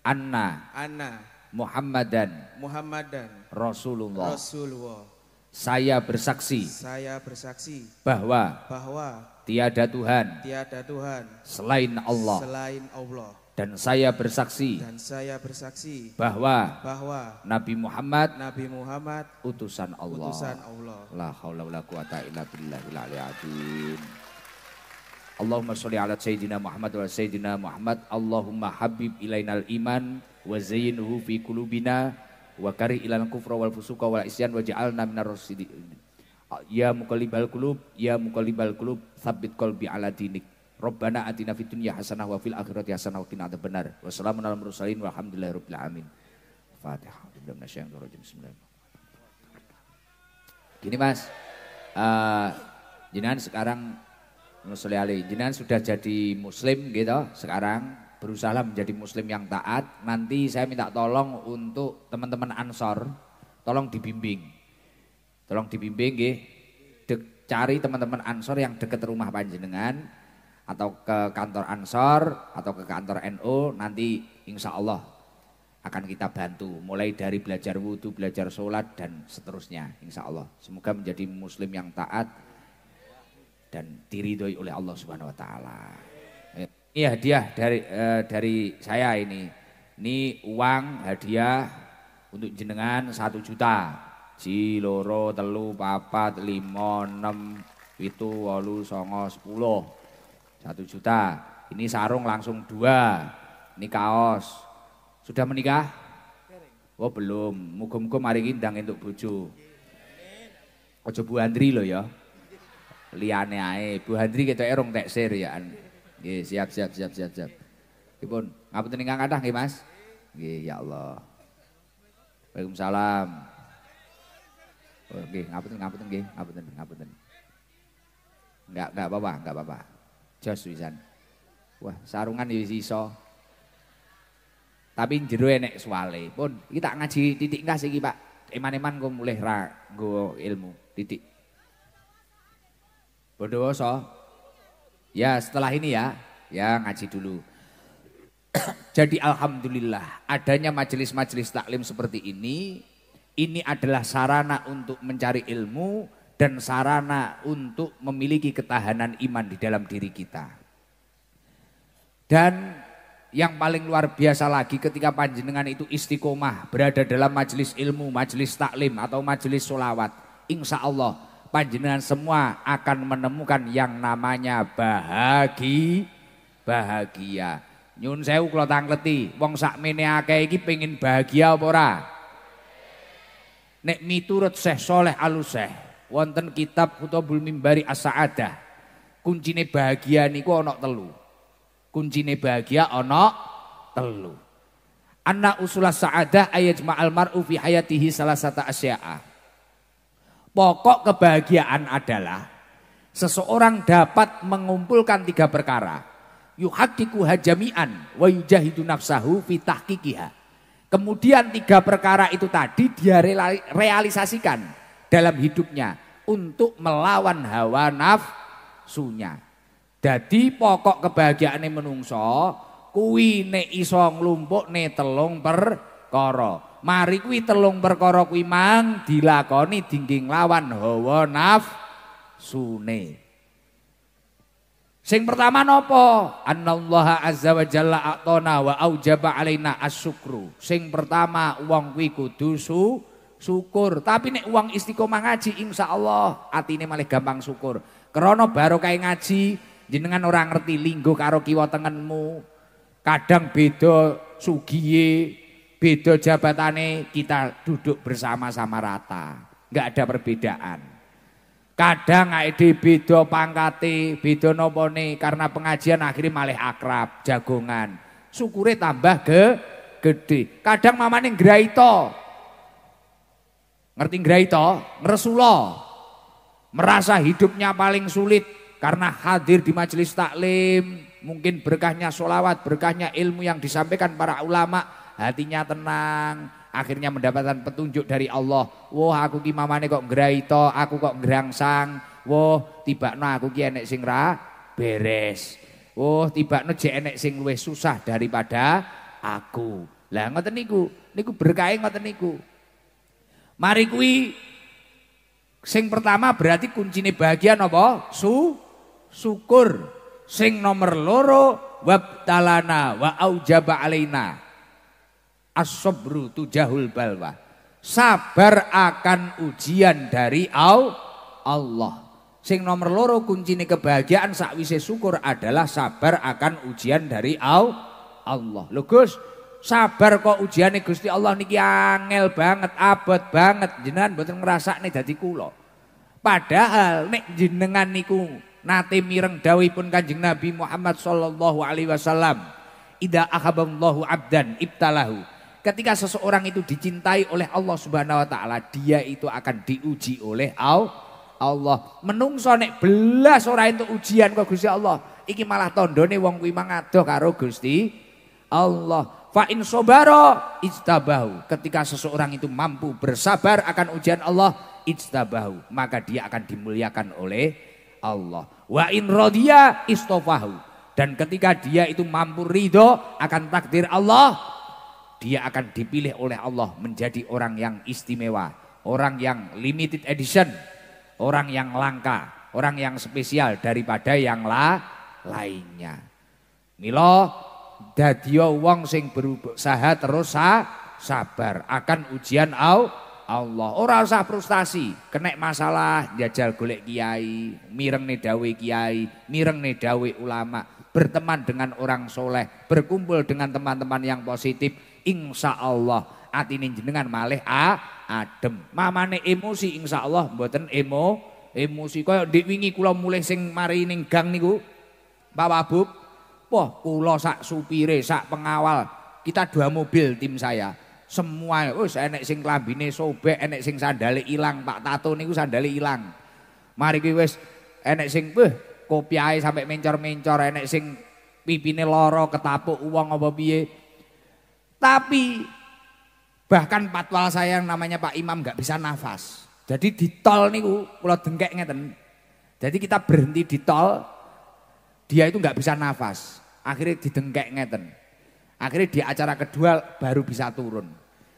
anna anna Muhammadan Muhammadan Rasulullah Rasulullah saya bersaksi saya bersaksi bahwa bahwa tiada Tuhan tiada Tuhan selain Allah selain Allah dan saya bersaksi dan saya bersaksi bahwa bahwa Nabi Muhammad Nabi Muhammad utusan Allah. Utusan Allah. La haula wala quwata illa billahil aliyil azim. Allahumma sholli ala sayidina Muhammad wa sayidina Muhammad. Allahumma habib ilainal iman wa zayyinhu fi qulubina wa kari ilal kufra wal fusuka wal isyan wa ja'alna minar rasidin. Ya muqallibal qulub, ya muqallibal qulub, tsabbit qalbi ala dinik. Rabbana atina fid dunya hasanah wa fil akhirati hasanah wa qina adzabannar. wassalamualaikum warahmatullahi mursalin walhamdulillahi rabbil alamin. Fatihah. Gini Mas. Uh, jenengan sekarang Nusul Ali, jenengan sudah jadi muslim gitu sekarang berusaha menjadi muslim yang taat. Nanti saya minta tolong untuk teman-teman Ansor tolong dibimbing. Tolong dibimbing nggih. Cari teman-teman Ansor yang dekat rumah panjenengan atau ke kantor Ansor atau ke kantor NU NO, nanti insya Allah akan kita bantu mulai dari belajar wudhu, belajar sholat dan seterusnya insya Allah semoga menjadi muslim yang taat dan diridhoi oleh Allah Subhanahu Wa Taala ini hadiah dari eh, dari saya ini ini uang hadiah untuk jenengan satu juta ji loro telu papat limo enam itu walu songo sepuluh satu juta. Ini sarung langsung dua. Ini kaos. Sudah menikah? Oh belum. muga mari gindang untuk bojo. Ojo Bu Andri loh ya. Liane ae. Bu Andri kita erong teksir ya. Nggih, siap siap siap siap siap. Ibon, ngapun ingkang kathah nggih Mas. Nggih, ya Allah. Waalaikumsalam. Oh, ngapun ngapunten ngapunten nggih, ngapun ngapunten. Enggak enggak apa-apa, enggak apa-apa jos wisan. Wah, sarungan di iso. Tapi jero enek suwale. Pun iki ngaji titik nggak sih, Pak. Eman-eman kok mulih ra ilmu titik. Bondowoso. Ya, setelah ini ya, ya ngaji dulu. [clears throat] Jadi alhamdulillah adanya majelis-majelis taklim seperti ini ini adalah sarana untuk mencari ilmu dan sarana untuk memiliki ketahanan iman di dalam diri kita. Dan yang paling luar biasa lagi ketika panjenengan itu istiqomah berada dalam majelis ilmu, majelis taklim atau majelis solawat. Insya Allah panjenengan semua akan menemukan yang namanya bahagi, bahagia. Nyun sewu kalau tangleti, wong sak meneake iki pengin bahagia apa ora? Nek miturut seh soleh Aluseh, wonten kitab Kutubul Mimbari As-Sa'adah. Kuncine bahagia niku ana telu. Kuncine bahagia ana telu. Anna usulah sa'adah ma'al mar'u fi hayatihi salah satu asya'a. Pokok kebahagiaan adalah seseorang dapat mengumpulkan tiga perkara. Yuhakiku hajamian wa yujahidu nafsahu fi tahkikiha. Kemudian tiga perkara itu tadi dia realisasikan dalam hidupnya untuk melawan hawa nafsunya. Jadi pokok kebahagiaan ini menungso kuwi isong lumpuk ne telung perkara. Mari kuwi telung perkara kuwi mang dilakoni dingge lawan hawa nafsune. Sing pertama nopo? Anallaha azza wa jalla atona wa aujaba alaina asyukru. Sing pertama wong kuwi kudu syukur. Tapi nek uang istiqomah ngaji insya Allah hati ini malah gampang syukur. Krono baru kayak ngaji jenengan orang ngerti linggo karo kiwa tengenmu. Kadang beda sugiye, beda jabatane kita duduk bersama-sama rata. Enggak ada perbedaan. Kadang ID beda pangkati, beda nopone karena pengajian akhirnya malah akrab, jagongan. Syukure tambah ke gede. Kadang mamane ngraita, Ngerti grai to? Merasa hidupnya paling sulit karena hadir di majelis taklim, mungkin berkahnya solawat, berkahnya ilmu yang disampaikan para ulama, hatinya tenang, akhirnya mendapatkan petunjuk dari Allah. Wah aku ki mamane kok ngrai aku kok ngerangsang. Wah tiba no aku ki enek sing beres. Wah tiba no jenek enek sing luwe susah daripada aku. Lah ngoten niku, niku berkah ngoten niku. Mari kuwi sing pertama berarti kuncine bahagia napa? Su syukur. Sing nomor loro wabtalana wa aujaba alaina. As-sabru tujahul balwa. Sabar akan ujian dari Allah. Sing nomor loro kuncine kebahagiaan sakwise syukur adalah sabar akan ujian dari Allah. Lho Gus, Sabar kok ujiane Gusti Allah niki angel banget, abot banget. Jenengan mboten ngrasakne dadi kula. Padahal nek jenengan niku nate mireng dawuhipun Kanjeng Nabi Muhammad sallallahu alaihi wasallam, "Idza Allahu abdan ibtalahu." Ketika seseorang itu dicintai oleh Allah Subhanahu wa taala, dia itu akan diuji oleh Allah. Menungso nek belas ora entuk ujian kok Gusti Allah, iki malah tandane wong kuwi mangadoh karo Gusti Allah. Fa'in sobaro ijtabahu. Ketika seseorang itu mampu bersabar akan ujian Allah ijtabahu, maka dia akan dimuliakan oleh Allah. Wain rodiya istofahu. Dan ketika dia itu mampu ridho akan takdir Allah, dia akan dipilih oleh Allah menjadi orang yang istimewa, orang yang limited edition, orang yang langka, orang yang spesial daripada yang lainnya. Milo Dadi wong sing berusaha terus sabar akan ujian Allah. Ora usah frustasi, kenek masalah jajal golek kiai, mireng dawe kiai, mireng dawe ulama, berteman dengan orang soleh, berkumpul dengan teman-teman yang positif, insya Allah atine jenengan malih a adem. Mamane emosi insya Allah buatan emo emosi kok ndek wingi mulai sing mari ning gang niku Pak Wabub Wah, kula sak supire, sak pengawal, kita dua mobil tim saya. Semua, wis enek sing klambine sobek, enek sing sandale ilang, Pak Tato nih niku sandale ilang. Mari ki wis enek sing kopi kopiahe sampai mencor-mencor, enek sing pipine loro ketapuk uang apa piye. Tapi bahkan patwal saya yang namanya Pak Imam nggak bisa nafas. Jadi di tol niku kula dengkek ngeten. Jadi kita berhenti di tol, dia itu nggak bisa nafas. Akhirnya didengkek ngeten. Akhirnya di acara kedua baru bisa turun.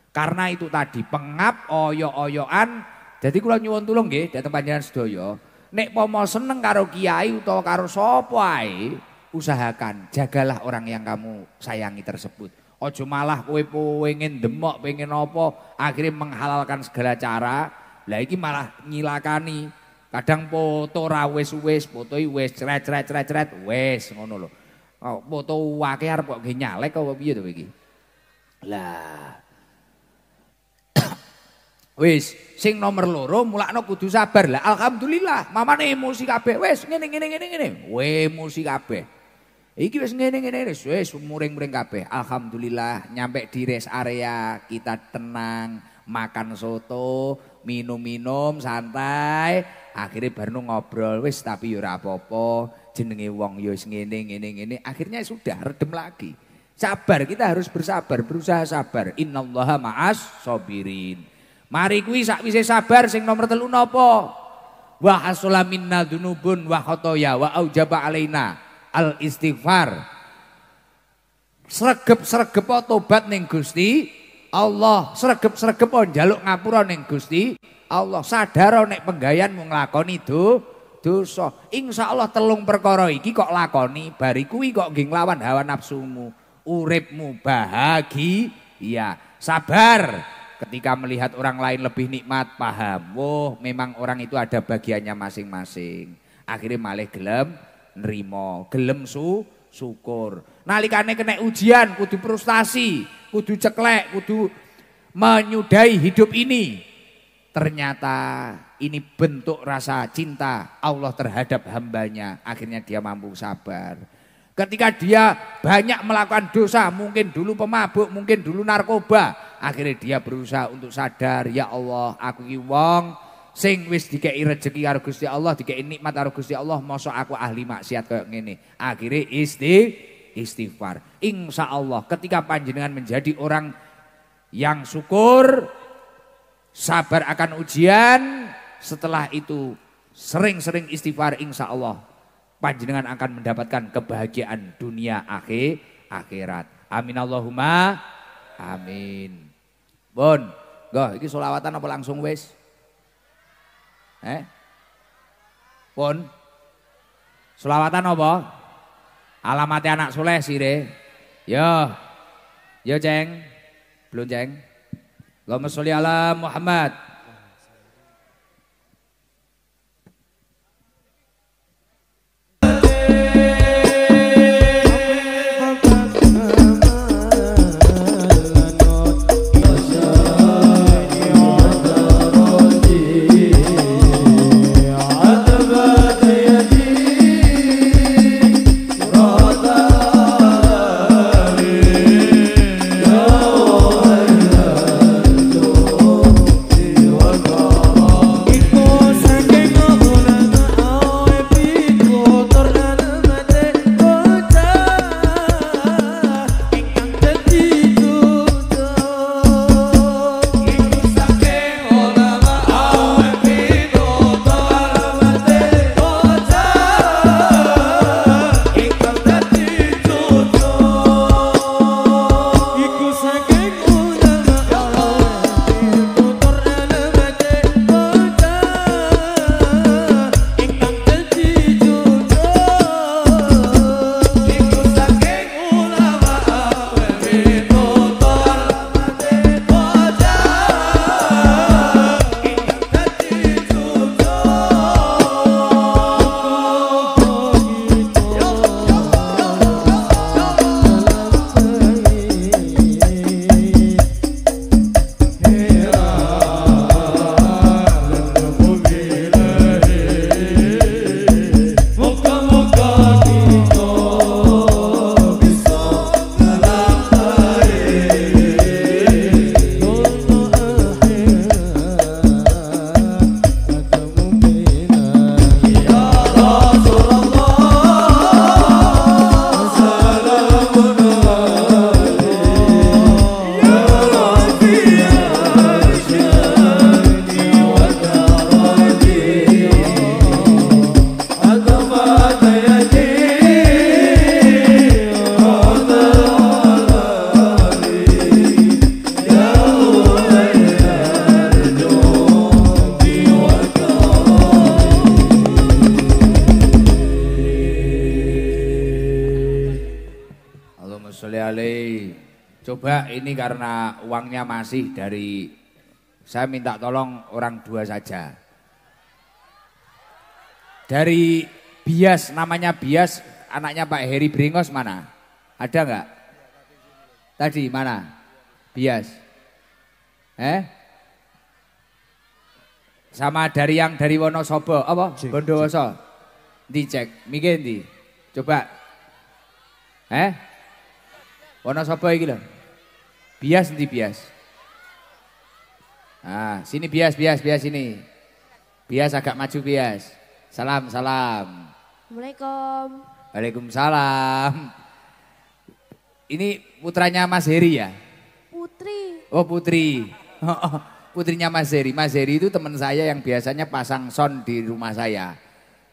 Karena itu tadi pengap oyo-oyoan. Jadi kalau nyuwun tulung gih dateng panjenengan sedoyo. Nek pomo seneng karo kiai utawa karo sopai usahakan jagalah orang yang kamu sayangi tersebut. Ojo malah kowe pengen demok, pengen opo, akhirnya menghalalkan segala cara. lagi malah nyilakani Kadang foto ra wis-wis, foto wis cret-cret-cret-cret, wis ngono lho. Oh, foto wake arep kok nyalek kok piye to iki? Lah. wes [coughs] sing nomor loro mulakno kudu sabar. Lah alhamdulillah, mamane emosi kabeh. wes ngene ngene ngene ngene. We emosi kabeh. Iki wis ngene ngene wis wis muring-muring kabeh. Alhamdulillah nyampe di rest area, kita tenang, makan soto, minum-minum santai akhirnya baru ngobrol wis tapi yura ya popo apa-apa jenenge wong yo ya ngene ngene ngene akhirnya sudah redem lagi sabar kita harus bersabar berusaha sabar innallaha ma'as sobirin mari kuwi sakwise sabar sing nomor telu napa wa hasula minna dunubun wa khotoya wa aujaba alaina al istighfar sregep-sregep tobat ning Gusti Allah sregep-sregep on njaluk ngapura ning Gusti Allah sadar nek penggayanmu nglakoni do dosa Allah telung perkara iki kok lakoni bari kuwi kok nggih nglawan hawa nafsumu uripmu bahagi iya sabar ketika melihat orang lain lebih nikmat paham oh memang orang itu ada bagiannya masing-masing akhirnya malah gelem nerimo gelem su syukur Nalikane kena ujian, kudu frustasi, kudu ceklek, kudu menyudahi hidup ini. Ternyata ini bentuk rasa cinta Allah terhadap hambanya. Akhirnya dia mampu sabar. Ketika dia banyak melakukan dosa, mungkin dulu pemabuk, mungkin dulu narkoba. Akhirnya dia berusaha untuk sadar, ya Allah aku ki wong sing wis dikei rezeki, karo Gusti Allah, dikei nikmat karo Gusti Allah, mosok aku ahli maksiat kayak gini. Akhirnya isti istighfar. Insya Allah ketika panjenengan menjadi orang yang syukur, sabar akan ujian, setelah itu sering-sering istighfar insya Allah panjenengan akan mendapatkan kebahagiaan dunia akhir akhirat. Amin Allahumma. Amin. Bon, goh, ini solawatan apa langsung wes? Eh? Bon, solawatan apa? Alamatnya anak soleh sire. Yo. Yo, Ceng. Belum, Ceng. Allahumma sholli ala Muhammad. karena uangnya masih dari saya minta tolong orang dua saja. Dari Bias, namanya Bias, anaknya Pak Heri Bringos mana? Ada nggak? Tadi mana? Bias. Eh? Sama dari yang dari Wonosobo, apa? Bondowoso. Dicek, mikir Coba. Eh? Wonosobo iki lho. Bias nanti bias. Nah, sini bias, bias, bias sini. Bias agak maju bias. Salam, salam. Assalamualaikum. Waalaikumsalam. Ini putranya Mas Heri ya? Putri. Oh Putri. [laughs] Putrinya Mas Heri. Mas Heri itu teman saya yang biasanya pasang sound di rumah saya.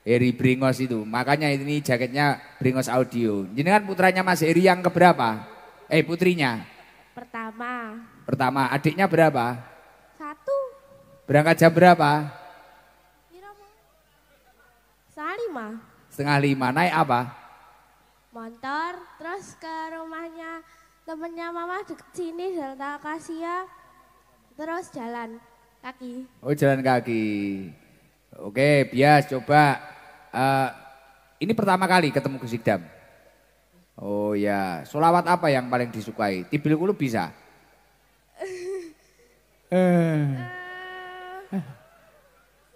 Heri Bringos itu. Makanya ini jaketnya Bringos Audio. Jadi kan putranya Mas Heri yang keberapa? Eh putrinya. Pertama. Pertama, adiknya berapa? Satu. Berangkat jam berapa? Setengah lima. Setengah lima, naik apa? Motor, terus ke rumahnya temennya mama di sini Delta Kasia, ya. terus jalan kaki. Oh jalan kaki. Oke, bias coba. Uh, ini pertama kali ketemu Gusikdam? Oh ya, solawat apa yang paling disukai? Tibil kulub bisa. Eh. Eh. eh.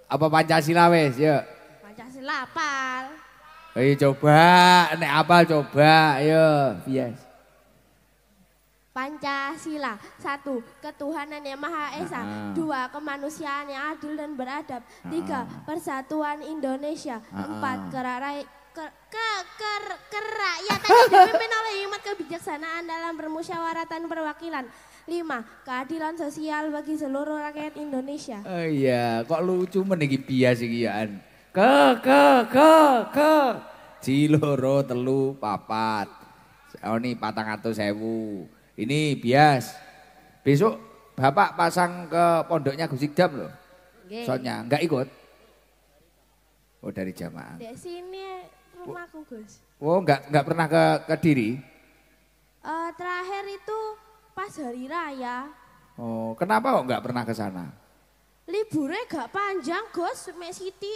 Apa Pancasila wes, Ya. Pancasila apal. Ayo eh, coba, nek apal coba, ayo. Iya. Yes. Pancasila satu ketuhanan yang maha esa ah. ah. dua kemanusiaan yang adil dan beradab ah. tiga ah. persatuan Indonesia ah. empat ah. kerakyatan ke ke kerak. ke rakyat dipimpin oleh hikmat kebijaksanaan dalam permusyawaratan perwakilan. Lima, keadilan sosial bagi seluruh rakyat Indonesia. Oh iya, kok lucu meniki bias iki ya. Ke ke ke ke ciloro telu papat. Oh ini patang atau sewu. Ini bias. Besok bapak pasang ke pondoknya Gus Sikdam loh. Soalnya enggak ikut. Oh dari jamaah. Di sini rumahku Gus. Oh enggak, enggak pernah ke Kediri? Uh, eh, terakhir itu pas hari raya. Oh, kenapa kok enggak pernah ke sana? Liburnya enggak panjang Gus, mek siti.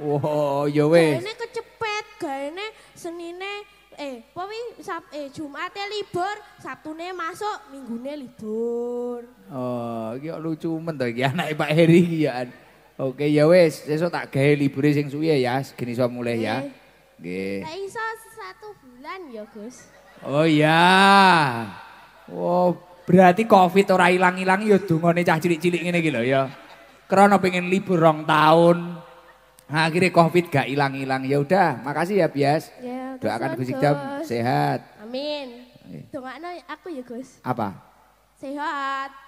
Oh, ya wis. Gaene kecepet, gaene senine eh powi sab eh Jumatnya libur, Sabtune masuk, minggunya libur. Oh, iki lucu men ya [laughs] naik Pak Heri ya. Oke ya wes besok tak gaya liburin sing suwe ya, segini so mulai ya. Eh. Nggih. Tapi iso satu bulan ya, Gus. Oh iya. wow oh, berarti Covid ora hilang-hilang ya dungane cah cilik-cilik ini iki lho ya. Karena pengen libur rong tahun. Nah, akhirnya Covid gak hilang-hilang Ya udah, makasih ya, Bias. Ya, Doakan Gus Ikdam sehat. Amin. Dongakno aku ya, Gus. Apa? Sehat.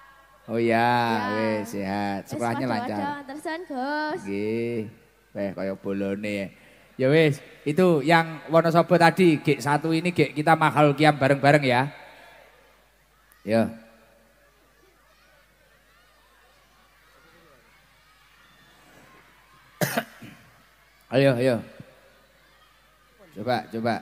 Oh iya, ya. wis sehat. Sekolahnya lancar. Tersen, Gus. Gih, Weh kayak bolone. Ya wis, itu yang Wonosobo tadi G1 ini G kita mahal kiam bareng-bareng ya. Ya. [coughs] ayo, ayo. Coba, coba.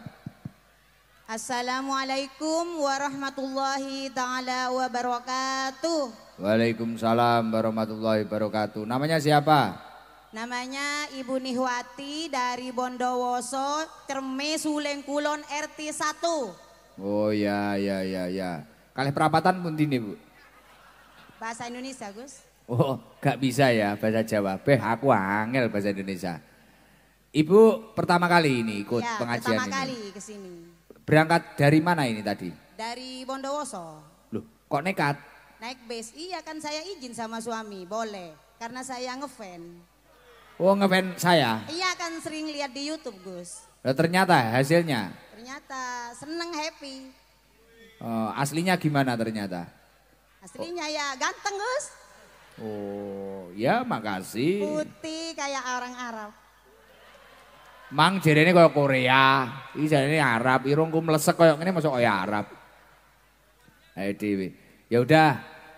Assalamualaikum warahmatullahi taala wabarakatuh. Waalaikumsalam warahmatullahi wabarakatuh. Namanya siapa? Namanya Ibu Nihwati dari Bondowoso, Cerme Suleng Kulon RT 1. Oh ya ya ya ya. Kalih perapatan pun ini Bu. Bahasa Indonesia, Gus. Oh, gak bisa ya bahasa Jawa. Beh, aku angel bahasa Indonesia. Ibu pertama kali ini ikut ya, pengajian pertama ini. kali ke sini. Berangkat dari mana ini tadi? Dari Bondowoso. Loh, kok nekat? Naik base, iya kan saya izin sama suami, boleh. Karena saya ngefan. Oh ngefan saya? Iya kan sering lihat di Youtube Gus. Nah, ternyata hasilnya? Ternyata seneng happy. Oh, aslinya gimana ternyata? Aslinya oh. ya ganteng Gus. Oh ya makasih. Putih kayak orang Arab. Mang jadi ini kayak Korea, jadi ini Arab, irungku melesek kayak ini masuk ya Arab. Ayo Dewi, Ya udah,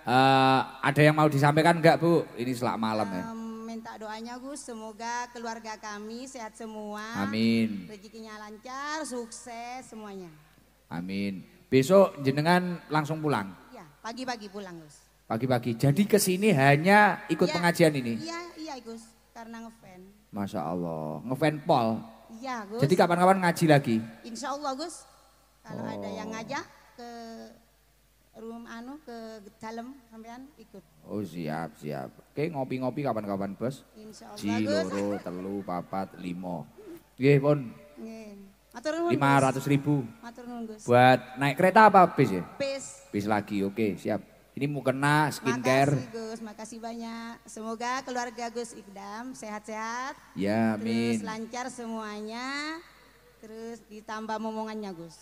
Eh, ada yang mau disampaikan enggak Bu? Ini selak malam ya. Minta doanya Gus, semoga keluarga kami sehat semua. Amin. Rezekinya lancar, sukses semuanya. Amin. Besok jenengan langsung pulang? Iya, pagi-pagi pulang Gus. Pagi-pagi. Jadi ke sini hanya ikut ya, pengajian ini? Iya, iya Gus, karena ngefan. Masya Allah, ngefan Paul. Iya Gus. Jadi kapan-kapan ngaji lagi? Insya Allah Gus, kalau oh. ada yang ngajak ke rum anu ke dalam sampean ikut. Oh siap siap. Oke ngopi-ngopi kapan-kapan bos. si Allah. papa papat limo. Nggih pun. lima ratus ribu. Buat naik kereta apa bis ya? Bis. Bis lagi oke siap. Ini mau kena skincare. Makasih Gus, makasih banyak. Semoga keluarga Gus Iqdam sehat-sehat. Ya, amin. Terus lancar semuanya. Terus ditambah momongannya Gus.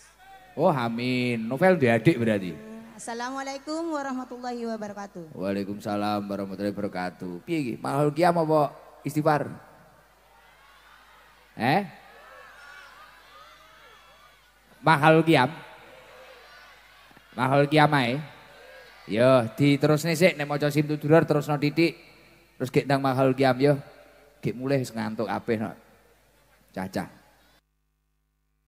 Oh, amin. Novel diadik berarti. Assalamualaikum warahmatullahi wabarakatuh. Waalaikumsalam warahmatullahi wabarakatuh. Piye iki? Mahal kiam apa istighfar? Eh? Mahal kiam? Mahal kiam ae. Yo, diterusne sik nek maca sim tudurar terusno titik. Terus gek nang mahal kiam yo. Gek mulai ngantuk apa no. Cacah.